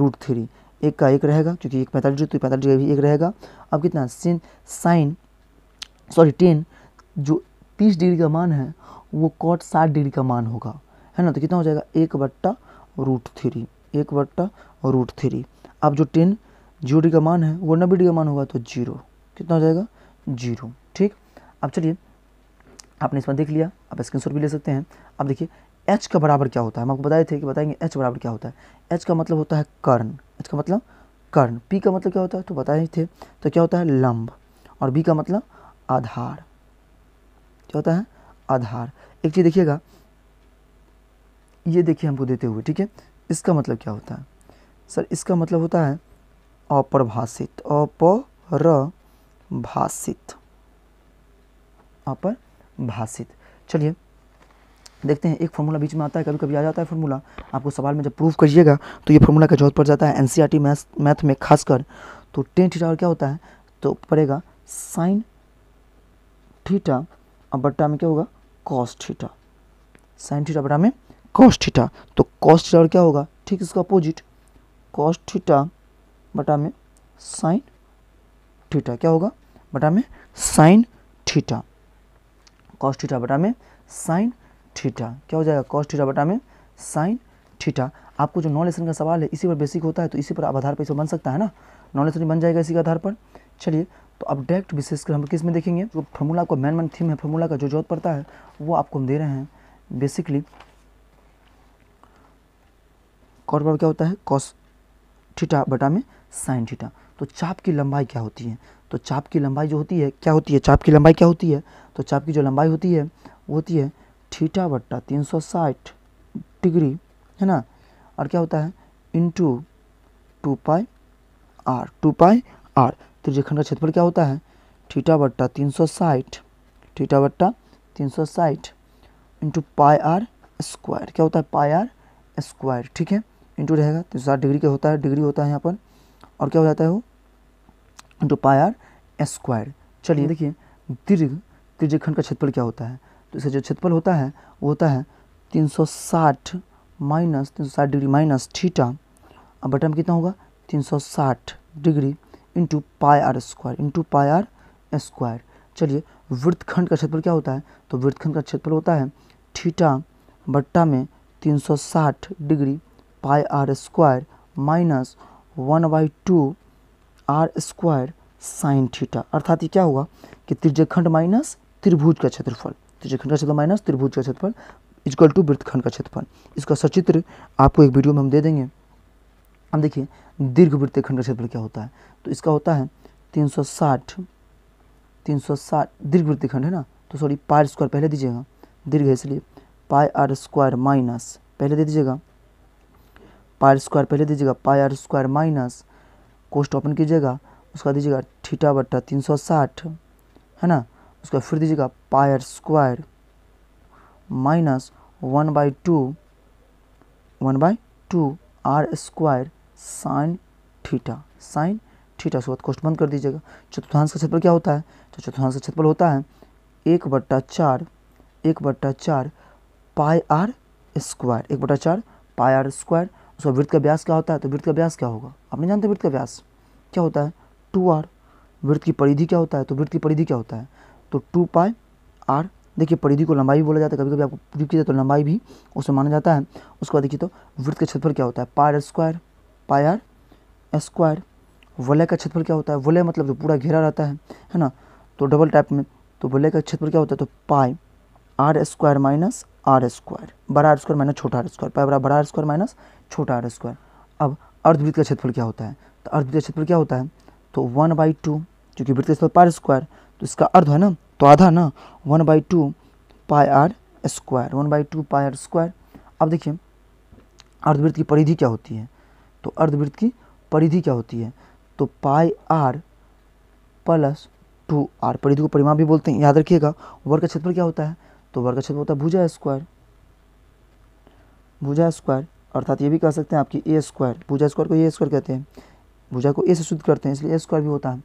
रूट थ्री एक का एक रहेगा क्योंकि एक पैंतालीस डिग्री तो पैंतालीस डिग्री भी एक रहेगा अब कितना सिन साइन सॉरी टेन जो तीस डिग्री का मान है वो कॉट साठ डिग्री का मान होगा है ना तो कितना हो जाएगा एक बट्टा रूट थ्री एक बट्टा रूट थ्री अब जो टेन जीरो डिग्री का मान है वो नब्बे डिग्री का मान होगा तो जीरो कितना हो जाएगा जीरो ठीक अब चलिए आपने इसमें देख लिया आप स्क्रीनशॉट भी ले सकते हैं अब देखिए एच का बराबर क्या होता है हम आपको बताए थे कि बताएंगे एच बराबर क्या होता है एच का मतलब होता है कर्ण एच का मतलब कर्ण पी का मतलब क्या होता है तो बताए थे तो क्या होता है लंब और बी का मतलब आधार क्या होता है आधार एक चीज़ देखिएगा ये देखिए हमको देते हुए ठीक है इसका मतलब क्या होता है सर इसका मतलब होता है अपरभाषित अपर भाषित अपर भाषित चलिए देखते हैं एक फॉर्मूला बीच में आता है कभी कभी आ जाता है फॉर्मूला आपको सवाल में जब प्रूफ करिएगा तो ये फॉर्मूला का जरूरत पड़ जाता है एनसीईआरटी मैथ मैथ में खासकर तो टेन थीटा क्या होता है तो पड़ेगा साइन थीटा और बट्टा में क्या होगा कॉस थीटा साइन थीटा बटा में कॉस थीटा तो कॉस थीटा और क्या होगा ठीक इसका अपोजिट कॉस थीटा बटा में साइन थीटा क्या होगा बटा में साइन थीटा कॉस थीटा बटा में साइन थीटा क्या हो जाएगा कॉस थीटा बटा में साइन थीटा आपको जो नॉन लेसन का सवाल है इसी पर बेसिक होता है तो इसी पर आप आधार पर इसमें बन सकता है ना नॉन लेसन बन जाएगा इसी के आधार पर चलिए तो अब डायरेक्ट विशेषकर हम किस में देखेंगे जो फॉर्मूला आपको मैन मैन थीम है फॉर्मूला का जो जरूरत पड़ता है वो आपको हम दे रहे हैं बेसिकली कॉट बराबर क्या होता है कॉस थीटा बटा में साइन थीटा तो चाप की लंबाई क्या होती है तो चाप की लंबाई जो होती है क्या होती है चाप की लंबाई क्या होती है तो चाप की जो लंबाई होती है वो होती है थीटा बट्टा तीन सौ साठ डिग्री है ना और क्या होता है into two pi R two pi R त्रिजखंड तो का क्षेत्रफल क्या होता है थीटा बट्टा तीन सौ साठ थीटा बट्टा तीन सौ साठ इंटू पाई आर स्क्वायर क्या होता है पाई आर स्क्वायर ठीक है इंटू रहेगा तो साठ डिग्री का होता है डिग्री होता है यहाँ पर और क्या हो जाता है वो इंटू पायर स्क्वायर चलिए देखिए दीर्घ त्रिजखंड का क्षेत्रफल क्या होता है तो इसका जो क्षेत्रफल होता है वो होता है 360 माइनस 360 डिग्री माइनस ठीटा अब बटन कितना होगा 360 degree into pi R square into pi R square चलिए वृत्तखंड का क्षेत्रफल क्या होता है तो वृत्तखंड का क्षेत्रफल होता है ठीटा बट्टा में 360 degree pi r square minus one by two R square sine theta अर्थात ये क्या हुआ कि त्रिजखंड माइनस त्रिभुज का क्षेत्रफल त्रिजखंड का क्षेत्र माइनस त्रिभुज का क्षेत्रफल इजकल टू वृत्तखंड का क्षेत्रफल इसका सचित्र आपको एक वीडियो में हम दे देंगे अब देखिए दीर्घ वृत्तखंड का क्षेत्रफल क्या होता है तो इसका होता है 360 360 दीर्घ खंड है ना तो सॉरी पाई स्क्वायर पहले दीजिएगा दीर्घ है इसलिए पाई आर स्क्वायर माइनस पहले दे दीजिएगा पायर स्क्वायर पहले दीजिएगा पायर स्क्वायर माइनस कोस्ट ओपन कीजिएगा उसका दीजिएगा ठीटा बट्टा तीन सौ साठ है ना उसका फिर दीजिएगा pi R square minus one by two one by two R square sine theta sine theta उसके बाद कोष्ट बंद कर दीजिएगा चतुर्थांश का क्षेत्रफल क्या होता है तो चतुर्थांश का क्षेत्रफल होता है एक बट्टा चार एक बट्टा चार पाई आर स्क्वायर एक बट्टा चार पाई आर स्क्वायर सो वृत्त का व्यास क्या होता है तो वृत्त का व्यास क्या होगा आप नहीं जानते वृत्त का व्यास क्या होता है टू आर वृत्त की परिधि क्या होता है तो वृत्त की परिधि क्या होता है तो टू पाई आर देखिए परिधि को लंबाई भी बोला जाता है कभी कभी आपको प्रूफ किया जाता है तो लंबाई भी उसमें माना जाता है उसके बाद देखिए तो वृत्त का क्षेत्रफल क्या होता है pi R square pi R square वलय का क्षेत्रफल क्या होता है वलय मतलब जो पूरा घेरा रहता है है ना तो डबल टाइप में तो वलय का क्षेत्रफल क्या होता है तो pi R square minus R square बड़ा आर स्क्वायर माइनस छोटा आर स्क्वायर पाई बड़ा बड़ा आर स्क्वायर माइनस छोटा आर स्क्वायर अब अर्धवृत्त का क्षेत्रफल क्या होता है तो अर्धवृत्त का क्षेत्रफल क्या होता है तो वन बाई टू चूँकि वृत्त का क्षेत्रफल पार स्क्वायर तो इसका अर्ध है ना तो आधा ना one by two pi R square one by two pi R square अब देखिए अर्धवृत्त की परिधि क्या होती है तो अर्धवृत्त की परिधि क्या होती है तो pi R plus two R परिधि को परिमाप भी बोलते हैं याद रखिएगा वर्ग का क्षेत्रफल क्या होता है तो वर्ग क्षेत्र होता है भुजा स्क्वायर भुजा स्क्वायर अर्थात ये भी कह सकते हैं आपकी ए स्क्वायर भुजा स्क्वायर को ए स्क्वायर कहते हैं भुजा को ए से शुद्ध करते हैं इसलिए ए स्क्वायर भी होता है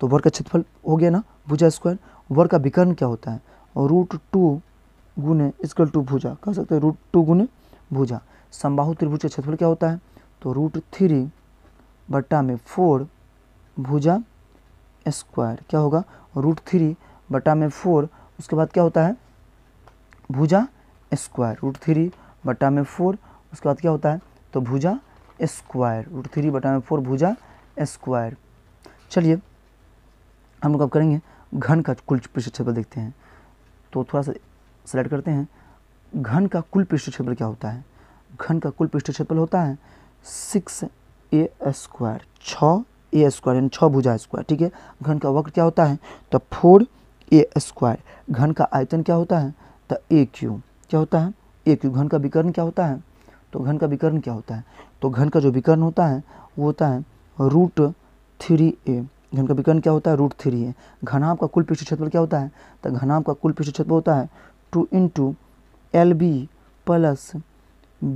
तो वर्ग का क्षेत्रफल हो गया ना भुजा स्क्वायर वर्ग का विकर्ण क्या होता है और रूट टू गुने स्क्वल टू भुजा कह सकते हैं रूट टू गुने भुजा समबाहु त्रिभुज का क्षेत्रफल क्या होता है तो रूट थ्री बट्टा में फोर भुजा स्क्वायर क्या होगा रूट थ्री बटा में फोर उसके बाद क्या होता है भुजा स्क्वायर रूट थ्री बटा में फोर उसके बाद क्या होता है तो भुजा स्क्वायर रूट थ्री बटा में फोर भुजा स्क्वायर चलिए हम लोग अब करेंगे घन का कुल पृष्ठ क्षेत्र देखते हैं तो थोड़ा सा सेलेक्ट करते हैं घन का कुल पृष्ठ क्षेत्र क्या होता है घन का कुल पृष्ठ होता है सिक्स ए स्क्वायर छः ए स्क्वायर यानी छः भुजा स्क्वायर ठीक है घन का वक्र क्या होता है तो फोर ए स्क्वायर घन का आयतन क्या होता है द ए क्यू क्या होता है ए क्यू घन का विकर्ण क्या होता है तो घन का विकर्ण क्या होता है तो घन का जो विकर्ण होता है वो होता है रूट थ्री ए घन का विकर्ण क्या होता है रूट थ्री ए घनाम का कुल पृष्ठ क्षेत्र क्या होता है तो घनाम का कुल पृष्ठ क्षेत्र होता है two into L B plus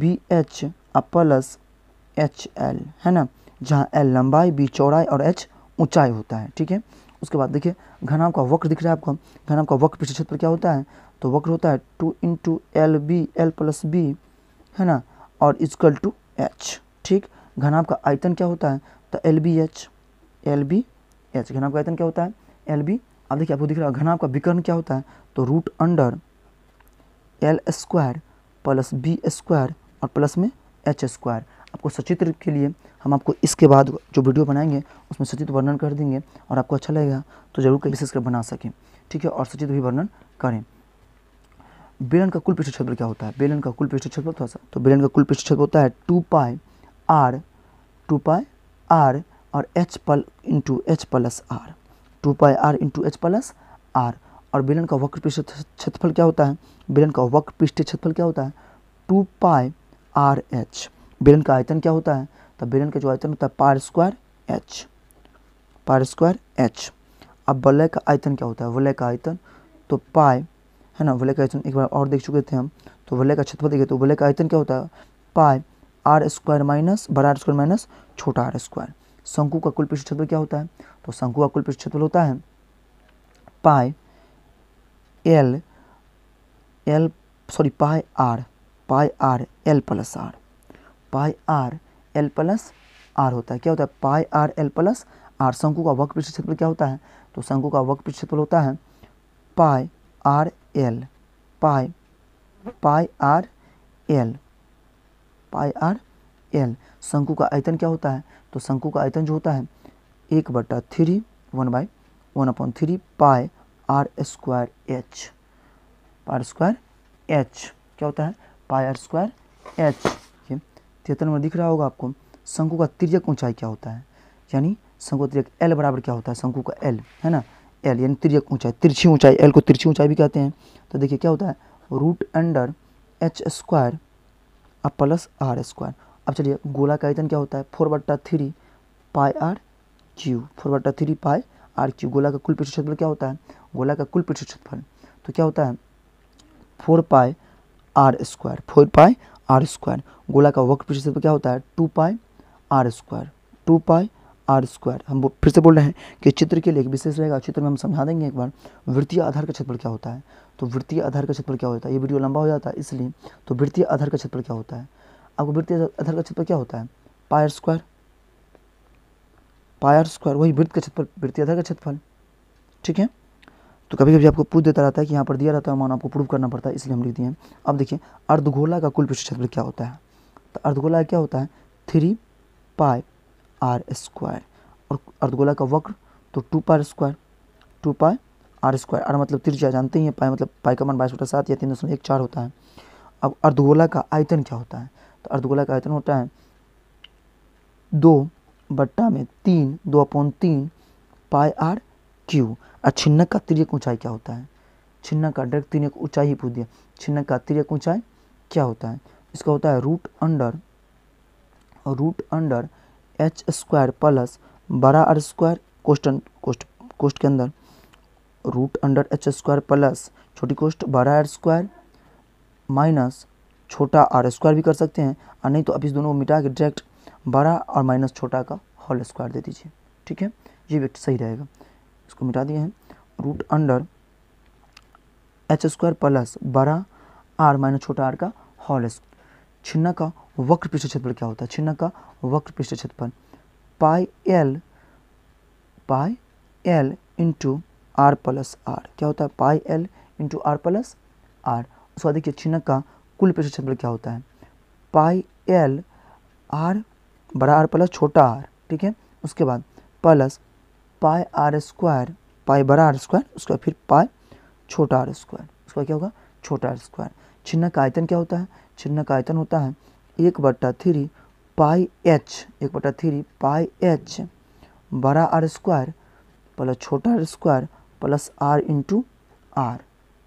B H और प्लस एच एल है ना जहाँ एल लंबाई बी चौड़ाई और एच ऊंचाई होता है ठीक है उसके बाद देखिए घनाम का वक्र दिख रहा है आपको घनाम का वक्र पृष्ठ क्षेत्र क्या होता है तो वक्र होता है two into L B L plus B है ना और इजकल टू एच ठीक घनाभ का आयतन क्या होता है तो L B H L B H घनाभ का आयतन क्या होता है एल बी अब देखिए आपको दिख रहा है घनाभ का विकर्ण क्या होता है तो root under L square plus B square और प्लस में एच स्क्वायर आपको सचित्र के लिए हम आपको इसके बाद जो वीडियो बनाएंगे उसमें सचित्र वर्णन कर देंगे और आपको अच्छा लगेगा तो जरूर कहीं विशेषकर बना सकें ठीक है और सचित्र भी वर्णन करें बेलन का कुल पृष्ठ क्षेत्रफल क्या होता है बेलन का कुल पृष्ठ क्षेत्रफल थोड़ा सा तो बेलन का कुल पृष्ठ क्षेत्र होता है two pi R two pi R और एच पल into H plus R two pi R into H plus R और बेलन का वक्र पृष्ठ क्षेत्रफल क्या होता है बेलन का वक्र पृष्ठ क्षेत्रफल क्या होता है टू पाई आर एच बेलन का आयतन क्या होता है तो बेलन का जो आयतन होता है pi R square H pi R square H अब वलय का आयतन क्या होता है वलय का आयतन तो पाई है ना वलय का आयतन एक बार और देख चुके थे हम तो वलय का क्षेत्रफल देखिए तो वलय का आयतन क्या होता है पाए आर स्क्वायर माइनस बड़ा आर स्क्वायर माइनस छोटा आर स्क्वायर शंकु का कुल पृष्ठ क्षेत्रफल क्या होता है तो शंकु का कुल पृष्ठ क्षेत्रफल होता है pi L L sorry pi R pi R L plus R pi R L plus R होता है क्या होता है pi R L plus are शंकु का वक्र पृष्ठ क्षेत्रफल क्या होता है तो शंकु का वक्र पृष्ठ क्षेत्रफल होता है pi R L pi pi R L pi R L शंकु का आयतन क्या होता है तो शंकु का आयतन जो होता है एक बटा three one by one upon three pi R square H pi R square H क्या होता है पाई आर स्क्वायर एच ये तिहत्तर नंबर दिख रहा होगा आपको शंकु का तिरक ऊंचाई क्या होता है यानी शंकु तिरक एल बराबर क्या होता है शंकु का एल है ना एल यानी त्रियक ऊंचाई तिरछी ऊंचाई एल को तिरछी ऊंचाई भी कहते हैं तो देखिए क्या होता है रूट अंडर एच स्क्वायर अब प्लस आर स्क्वायर अब चलिए गोला का आयतन क्या होता है फोर बट्टा three pi R cube four बट्टा थ्री पाई आर क्यू गोला का कुल पृष्ठफल क्या होता है गोला का कुल पृष्ठफल तो क्या होता है four pi R square four pi R square गोला का वक्र पृष्ठफल क्या होता है two pi R square two pi R square हम फिर से बोल रहे हैं कि चित्र के लिए एक विशेष रहेगा चित्र में हम समझा देंगे एक बार वृत्तीय आधार का क्षेत्रफल क्या होता है तो वृत्तीय आधार का क्षेत्रफल क्या होता है ये वीडियो लंबा हो जाता है इसलिए तो वृत्तीय आधार का क्षेत्रफल क्या होता है आपको वृत्तीय आधार का क्षेत्रफल क्या होता है पायर स्क्वायर पायर स्क्वायर वही वृत्त का क्षेत्रफल वृत्तीय आधार का क्षेत्रफल ठीक है तो कभी कभी आपको पूछ देता रहता है कि यहाँ पर दिया रहता है मान आपको प्रूव करना पड़ता है इसलिए हम लिख दिए अब देखिए अर्धगोला का कुल पृष्ठ क्षेत्रफल क्या होता है तो अर्धगोला क्या होता है थ्री पाई आर स्क्वायर और अर्धगोला का वक्र तो two pi R square two pi R square R मतलब त्रिज्या जानते ही हैं पाई मतलब पाई का मान बाईस बटा सात या तीन दशमलव एक चार होता है अब अर्धगोला का आयतन क्या होता है तो अर्धगोला का आयतन होता है दो बट्टा में तीन दो अपॉन तीन पाई आर क्यू और छिन्नक का तिरक ऊंचाई क्या होता है छिन्नक का डायरेक्ट तीन ऊंचाई ही पूछ दिया छिन्नक का तिरक ऊंचाई क्या होता है इसका होता है root under root under H square plus बड़ा आर स्क्वायर कोस्टन कोस्ट कोस्ट के अंदर root under H square plus छोटी कोस्ट बड़ा आर स्क्वायर माइनस छोटा आर स्क्वायर भी कर सकते हैं और नहीं तो आप इस दोनों को मिटा के डायरेक्ट बड़ा और माइनस छोटा का होल स्क्वायर दे दीजिए ठीक है ये व्यक्ति सही रहेगा इसको मिटा दिए हैं root under H square plus बड़ा आर माइनस छोटा आर का होल छिन्ना का वक्र पृष्ठ क्षेत्रफल क्या होता है छिन्ना का वक्र पृष्ठ क्षेत्रफल pi L pi L into R plus R क्या होता है pi L into R plus R उसके बाद देखिए छिन्नक का कुल पृष्ठ क्षेत्रफल क्या होता है पाई एल आर बड़ा आर प्लस छोटा आर ठीक है उसके बाद plus pi R square pi बड़ा आर स्क्वायर उसके बाद फिर पाई छोटा आर स्क्वायर उसके बाद क्या होगा छोटा आर स्क्वायर छिन्नक का आयतन क्या होता है छिन्नक का आयतन होता है एक बट्टा थ्री पाई एच एक बट्टा थ्री पाई एच बड़ा आर स्क्वायर प्लस छोटा R square plus R into R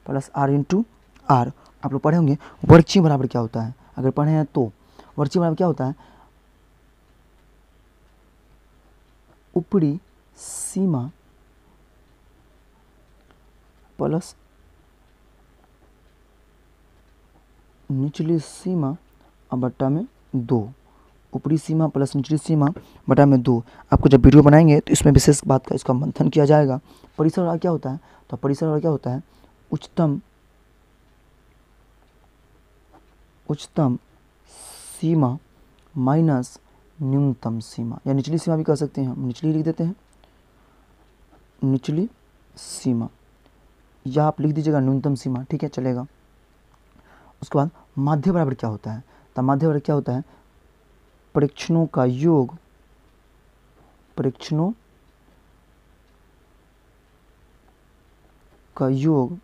plus R into R आप लोग पढ़े होंगे वर्ची बराबर क्या होता है अगर पढ़े हैं तो वर्ची बराबर क्या होता है ऊपरी सीमा प्लस निचली सीमा और बट्टा में दो ऊपरी सीमा प्लस निचली सीमा बटा में दो आपको जब वीडियो बनाएंगे तो इसमें विशेष बात का इसका मंथन किया जाएगा परिसर वाला क्या होता है तो परिसर वाला क्या होता है उच्चतम उच्चतम सीमा माइनस न्यूनतम सीमा या निचली सीमा भी कह सकते हैं हम निचली लिख देते हैं निचली सीमा या आप लिख दीजिएगा न्यूनतम सीमा ठीक है चलेगा उसके बाद माध्य बराबर क्या होता है माध्य वर्ग क्या होता है परीक्षणों का योग परीक्षणों का योग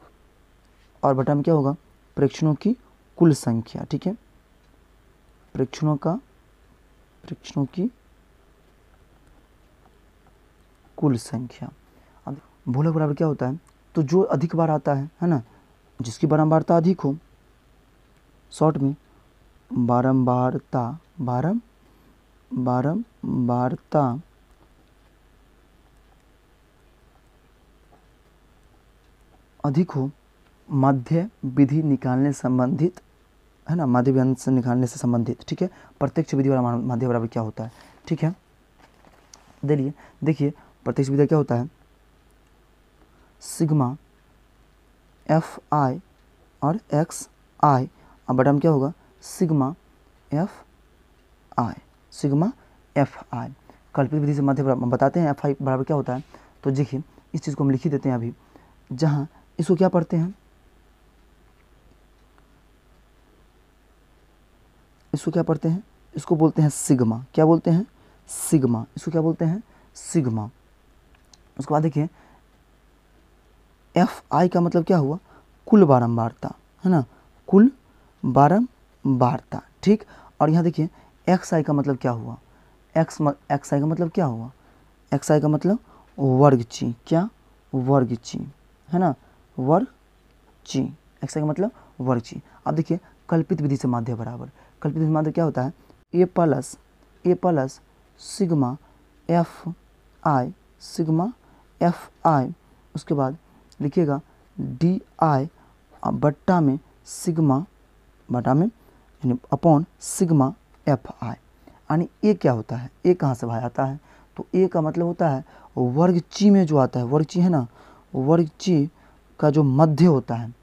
और बटा में क्या होगा परीक्षणों की कुल संख्या ठीक है परीक्षणों का परीक्षणों की कुल संख्या अब भूलक बराबर क्या होता है तो जो अधिक बार आता है है ना जिसकी बारंबारता तो अधिक हो शॉर्ट में बारंबारता बारम बारंबारता अधिक हो मध्य विधि निकालने संबंधित है ना मध्य व्यंत से निकालने से संबंधित ठीक है प्रत्यक्ष विधि वाला मध्य बराबर क्या होता है ठीक है देखिए देखिए प्रत्यक्ष विधि क्या होता है सिग्मा एफ आई और एक्स आई अब बटम क्या होगा sigma F I sigma F I कल्पित विधि से मध्य बताते हैं एफ आई बराबर क्या होता है तो देखिए इस चीज़ को हम लिख ही देते हैं अभी जहाँ इसको क्या पढ़ते हैं इसको क्या पढ़ते हैं इसको बोलते हैं सिग्मा क्या बोलते हैं सिग्मा इसको क्या बोलते हैं सिग्मा उसके बाद देखिए एफ आई का मतलब क्या हुआ कुल बारंबारता है ना कुल बारम वार्ता ठीक और यहाँ देखिए एक्स आई का मतलब क्या हुआ एक्स एक्स आई का मतलब क्या हुआ एक्स आई का मतलब वर्ग ची क्या वर्ग ची है ना वर्ग ची एक्स आई का मतलब वर्ग ची अब देखिए कल्पित विधि से माध्य बराबर कल्पित विधि माध्य क्या होता है A plus A plus sigma F I sigma F I उसके बाद लिखिएगा डी आई बट्टा में सिग्मा बटा में यानी अपॉन सिग्मा एफ आई यानी ए क्या होता है ए कहाँ से भाई आता है तो ए का मतलब होता है वर्ग ची में जो आता है वर्ग ची है ना वर्ग ची का जो मध्य होता है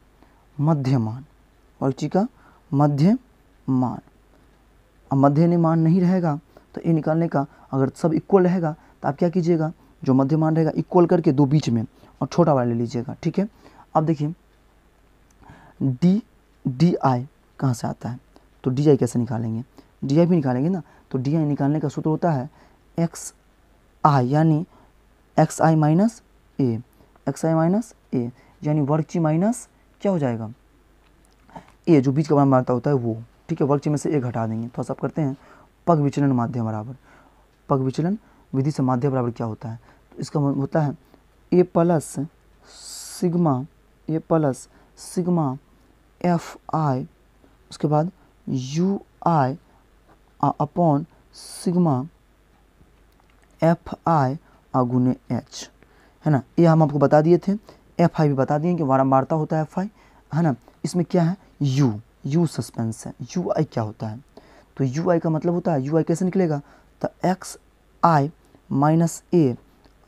मध्य मान वर्ग ची का मध्य मान अब मध्य मान नहीं रहेगा तो ए निकालने का अगर सब इक्वल रहेगा तो आप क्या कीजिएगा जो मध्य मान रहेगा इक्वल करके दो बीच में और छोटा वाला ले लीजिएगा ठीक है अब देखिए डी डी आई कहाँ से आता है तो डी आई कैसे निकालेंगे डी आई भी निकालेंगे ना तो डी आई निकालने का सूत्र होता है एक्स आई यानी X I minus A X I minus A यानी वर्ग ची माइनस क्या हो जाएगा ए जो बीच का बना होता है वो ठीक है वर्ग ची में से ए घटा देंगे थोड़ा तो सा करते हैं पग विचलन माध्यम बराबर पग विचलन विधि से माध्यम बराबर क्या होता है तो इसका मतलब होता है A plus sigma A plus sigma F I उसके बाद U I upon sigma F I गुने एच है ना ये हम आपको बता दिए थे एफ आई भी बता दिए कि वारंबारता होता है एफ आई है ना इसमें क्या है यू यू सस्पेंस है यू आई क्या होता है तो यू आई का मतलब होता है यू आई कैसे निकलेगा तो एक्स आई माइनस ए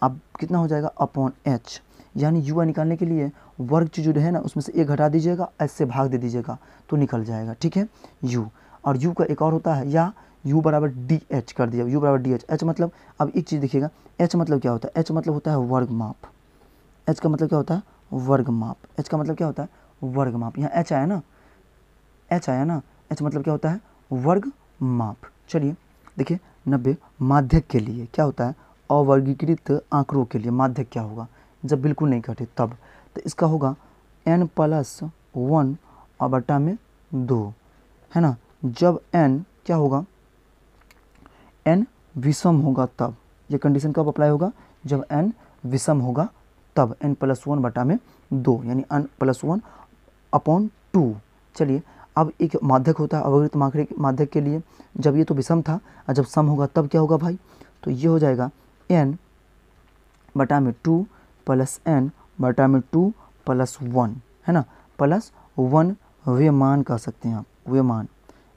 अब कितना हो जाएगा अपॉन एच यानी यू आई निकालने के लिए वर्ग जो है ना उसमें से एक हटा दीजिएगा एस से भाग दे दीजिएगा तो निकल जाएगा ठीक है यू और यू का एक और होता है या u बराबर डी एच कर दिया u बराबर डी एच एच मतलब अब एक चीज़ देखिएगा h मतलब क्या होता है h मतलब होता है वर्ग माप एच का मतलब क्या होता है वर्ग माप एच का मतलब क्या होता है वर्ग माप यहाँ h आया ना h आया ना h मतलब क्या होता है वर्ग माप चलिए देखिए नब्बे माध्यक के लिए क्या होता है अवर्गीकृत आंकड़ों के लिए माध्यक क्या होगा जब बिल्कुल नहीं घटे तब तो इसका होगा एन प्लस वन और बटा में दो है ना जब एन क्या होगा एन विषम होगा तब ये कंडीशन कब अप्लाई होगा जब एन विषम होगा तब एन प्लस वन बटा में दो यानी N plus one upon two चलिए अब एक माध्यक होता है अवगृत के माध्यक के लिए जब ये तो विषम था और जब सम होगा तब क्या होगा भाई तो ये हो जाएगा एन बटा में टू प्लस एन बटा में टू प्लस वन है ना प्लस वन व्यमान कह सकते हैं आप व्यमान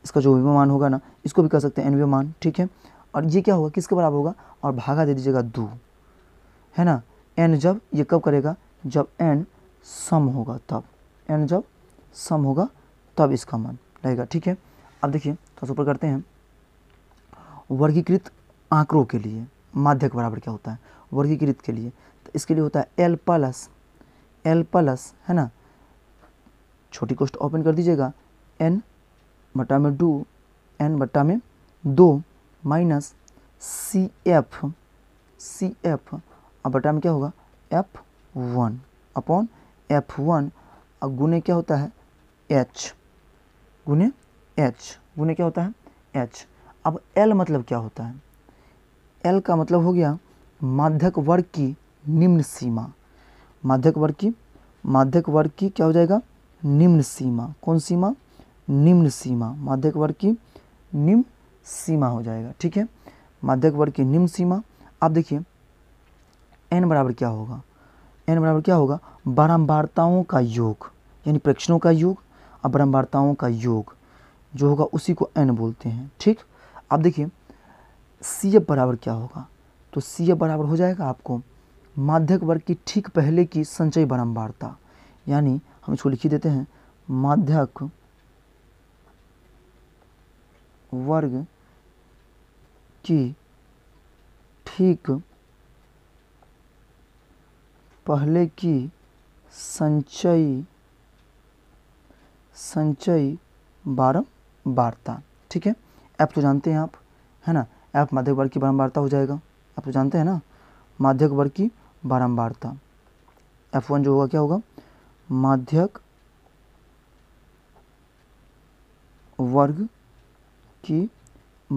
इसका जो व्यमान होगा ना इसको भी कह सकते हैं एन व्यमान ठीक है और ये क्या होगा किसके बराबर होगा और भागा दे दीजिएगा दो है ना एन जब ये कब करेगा जब एन सम होगा तब एन जब सम होगा तब इसका मान रहेगा ठीक है अब देखिए थोड़ा ऊपर करते हैं वर्गीकृत आंकड़ों के लिए माध्यक बराबर क्या होता है वर्गीकृत के लिए तो इसके लिए होता है एल प्लस एल प्लस है ना छोटी कोष्ट ओपन कर दीजिएगा एन बटा में डू एन बटा में दो minus C F C F अब बटा में क्या होगा F one upon F one अब गुने क्या होता है एच गुने एच गुने क्या होता है एच अब एल मतलब क्या होता है एल का मतलब हो गया माध्यक वर्ग की निम्न सीमा माध्यक वर्ग की माध्यक वर्ग की क्या हो जाएगा निम्न सीमा कौन सीमा निम्न सीमा माध्यक वर्ग की निम्न सीमा हो जाएगा ठीक है माध्यक वर्ग की निम्न सीमा आप देखिए एन बराबर क्या होगा एन बराबर क्या होगा बारम्बारताओं का योग यानी प्रेक्षणों का योग और बारम्बारताओं का योग जो होगा उसी को एन बोलते हैं ठीक आप देखिए सी एफ बराबर क्या होगा तो सी एफ बराबर हो जाएगा आपको माध्यक वर्ग की ठीक पहले की संचयी बारंबारता यानी हम इसको लिखी देते हैं माध्यक वर्ग की ठीक पहले की संचयी संचयी बारंबारता ठीक है ऐप तो जानते हैं आप है ना ऐप माध्यक वर्ग की बारंबारता हो जाएगा आप तो जानते हैं ना माध्यक वर्ग की बारंबारता एफ वन जो होगा क्या होगा माध्यक वर्ग की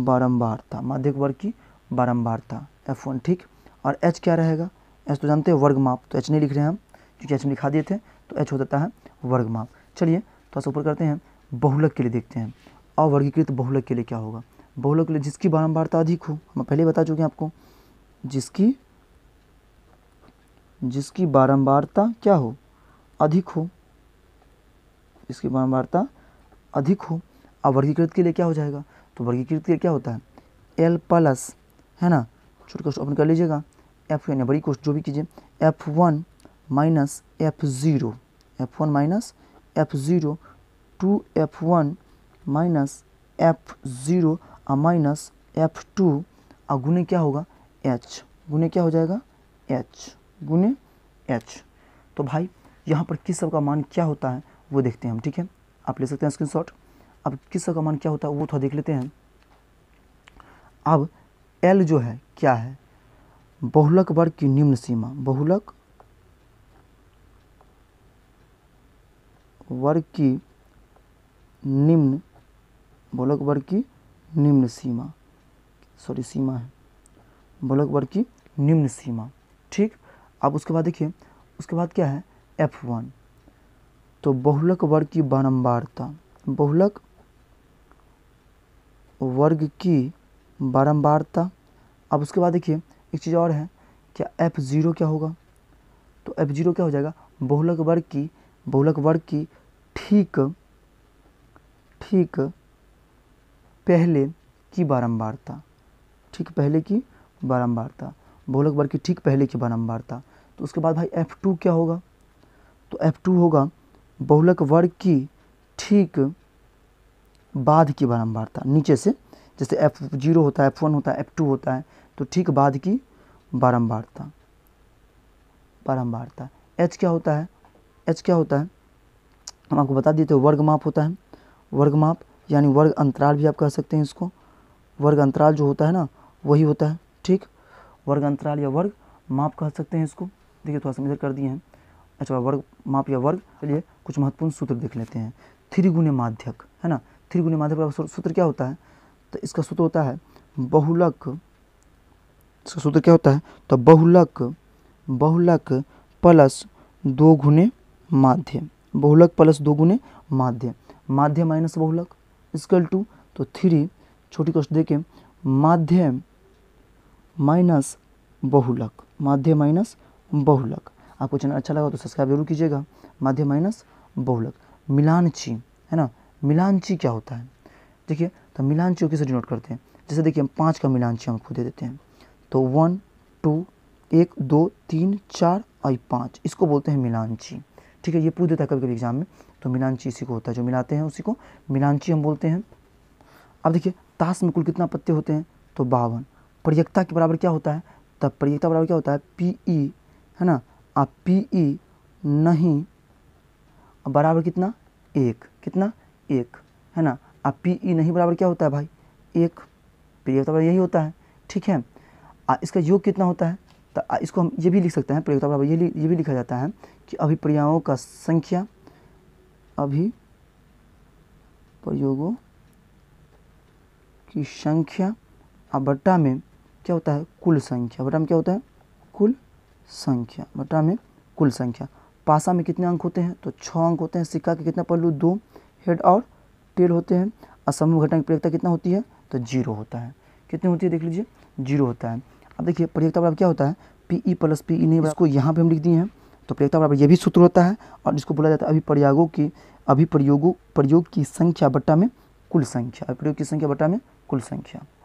बारंबारता माध्यक वर्ग की बारंबारता एफ वन ठीक और एच क्या रहेगा एच तो जानते हैं वर्ग माप तो एच नहीं लिख रहे हैं हम क्योंकि एच में लिखा दिए थे तो एच हो जाता है वर्ग माप चलिए थोड़ा तो सा ऊपर करते हैं बहुलक के लिए देखते हैं अवर्गीकृत बहुलक के लिए क्या होगा बहुलक के लिए जिसकी बारंबारता अधिक हो हम पहले बता चुके हैं आपको जिसकी जिसकी बारंबारता क्या हो अधिक हो इसकी बारंबारता अधिक हो अब वर्गीकृत के लिए क्या हो जाएगा तो वर्गीकृत के लिए क्या होता है एल प्लस है ना छोटे क्वेश्चन ओपन कर लीजिएगा एफ यानी बड़ी क्वेश्चन जो भी कीजिए F one minus F zero F one minus F zero two F one minus F zero और माइनस एफ टू और गुने क्या होगा एच गुने क्या हो जाएगा एच गुने एच तो भाई यहाँ पर किस सब का मान क्या होता है वो देखते हैं हम ठीक है आप ले सकते हैं स्क्रीन शॉट अब किस सब का मान क्या होता है वो थोड़ा देख लेते हैं अब एल जो है क्या है बहुलक वर्ग की निम्न सीमा बहुलक वर्ग की निम्न बहुलक वर्ग की निम्न सीमा सॉरी सीमा है बहुलक वर्ग की निम्न सीमा ठीक अब उसके बाद देखिए उसके बाद क्या है एफ वन तो बहुलक वर्ग की बारंबारता बहुलक वर्ग की बारंबारता अब उसके बाद देखिए एक चीज़ और है क्या एफ ज़ीरो क्या होगा तो एफ ज़ीरो क्या हो जाएगा बहुलक वर्ग की बहुलक वर्ग की ठीक ठीक पहले की बारंबारता ठीक पहले की बारंबारता बहुलक वर्ग की ठीक पहले की बारम्बार था तो उसके बाद भाई एफ़ टू क्या होगा तो एफ़ टू होगा बहुलक वर्ग की ठीक बाद की था नीचे से जैसे एफ़ जीरो होता है एफ़ वन होता है एफ़ टू होता है तो ठीक बाद की बारम्बार था एच क्या होता है एच क्या होता है हम आपको बता देते हैं वर्ग माप होता है वर्ग माप यानी वर्ग अंतराल भी आप कह सकते हैं इसको वर्ग अंतराल जो होता है ना वही होता है ठीक वर्ग अंतराल या वर्ग माप कह सकते हैं इसको देखिए थोड़ा सा मेजर कर दिए हैं अच्छा वर्ग माप या वर्ग के लिए कुछ महत्वपूर्ण सूत्र देख लेते हैं थ्री माध्यक है ना थ्री माध्यक का सूत्र क्या होता है तो इसका सूत्र होता है बहुलक इसका सूत्र क्या होता है तो बहुलक बहुलक प्लस दो गुने माध्य बहुलक प्लस दो गुने माध्य माध्य माइनस बहुलक इसकल टू तो थ्री छोटी कष्ट देखें माध्यम माइनस बहुलक माध्य माइनस बहुलक आपको चैनल अच्छा लगा तो सब्सक्राइब जरूर कीजिएगा माध्य माइनस बहुलक मिलानची है ना मिलानची क्या होता है देखिए तो मिलानची को किसे डिनोट करते हैं जैसे देखिए हम पाँच का मिलानची हम खुद दे देते हैं तो वन टू एक दो तीन चार और पाँच इसको बोलते हैं मिलानची ठीक है ये पूछ देता है कभी कभी एग्जाम में तो मिलानची इसी को होता है जो मिलाते हैं उसी को मिलानची हम बोलते हैं अब देखिए ताश में कुल कितना पत्ते होते हैं तो बावन प्रयक्ता के बराबर क्या होता है तब प्रयक्ता बराबर क्या होता है पी ई है ना आप पी ई नहीं बराबर कितना एक कितना एक है ना आप पी ई नहीं बराबर क्या होता है भाई एक प्रयोगता बराबर यही होता है ठीक है आ, इसका योग कितना होता है तो इसको हम ये भी लिख सकते हैं प्रयोगता बराबर ये ये भी लिखा जाता है कि अभिप्रयाओं का संख्या अभी प्रयोगों की संख्या बट्टा में क्या होता है कुल संख्या बटा में क्या होता है कुल संख्या बटा में कुल संख्या पासा में कितने अंक होते हैं तो छः अंक होते हैं सिक्का के कितने पल्लू दो हेड और टेल होते हैं असमूह घटना की प्रयोगता कितना होती है तो जीरो होता है कितनी होती है देख लीजिए जीरो होता है अब देखिए प्रयोगता बराबर क्या होता है P E plus P E नहीं इसको यहाँ पर हम लिख दिए हैं तो प्रयोगता बराबर यह भी सूत्र होता है और इसको बोला जाता है अभी प्रयागों की प्रयोगों प्रयोग की संख्या बट्टा में कुल संख्या प्रयोग की संख्या बट्टा में कुल संख्या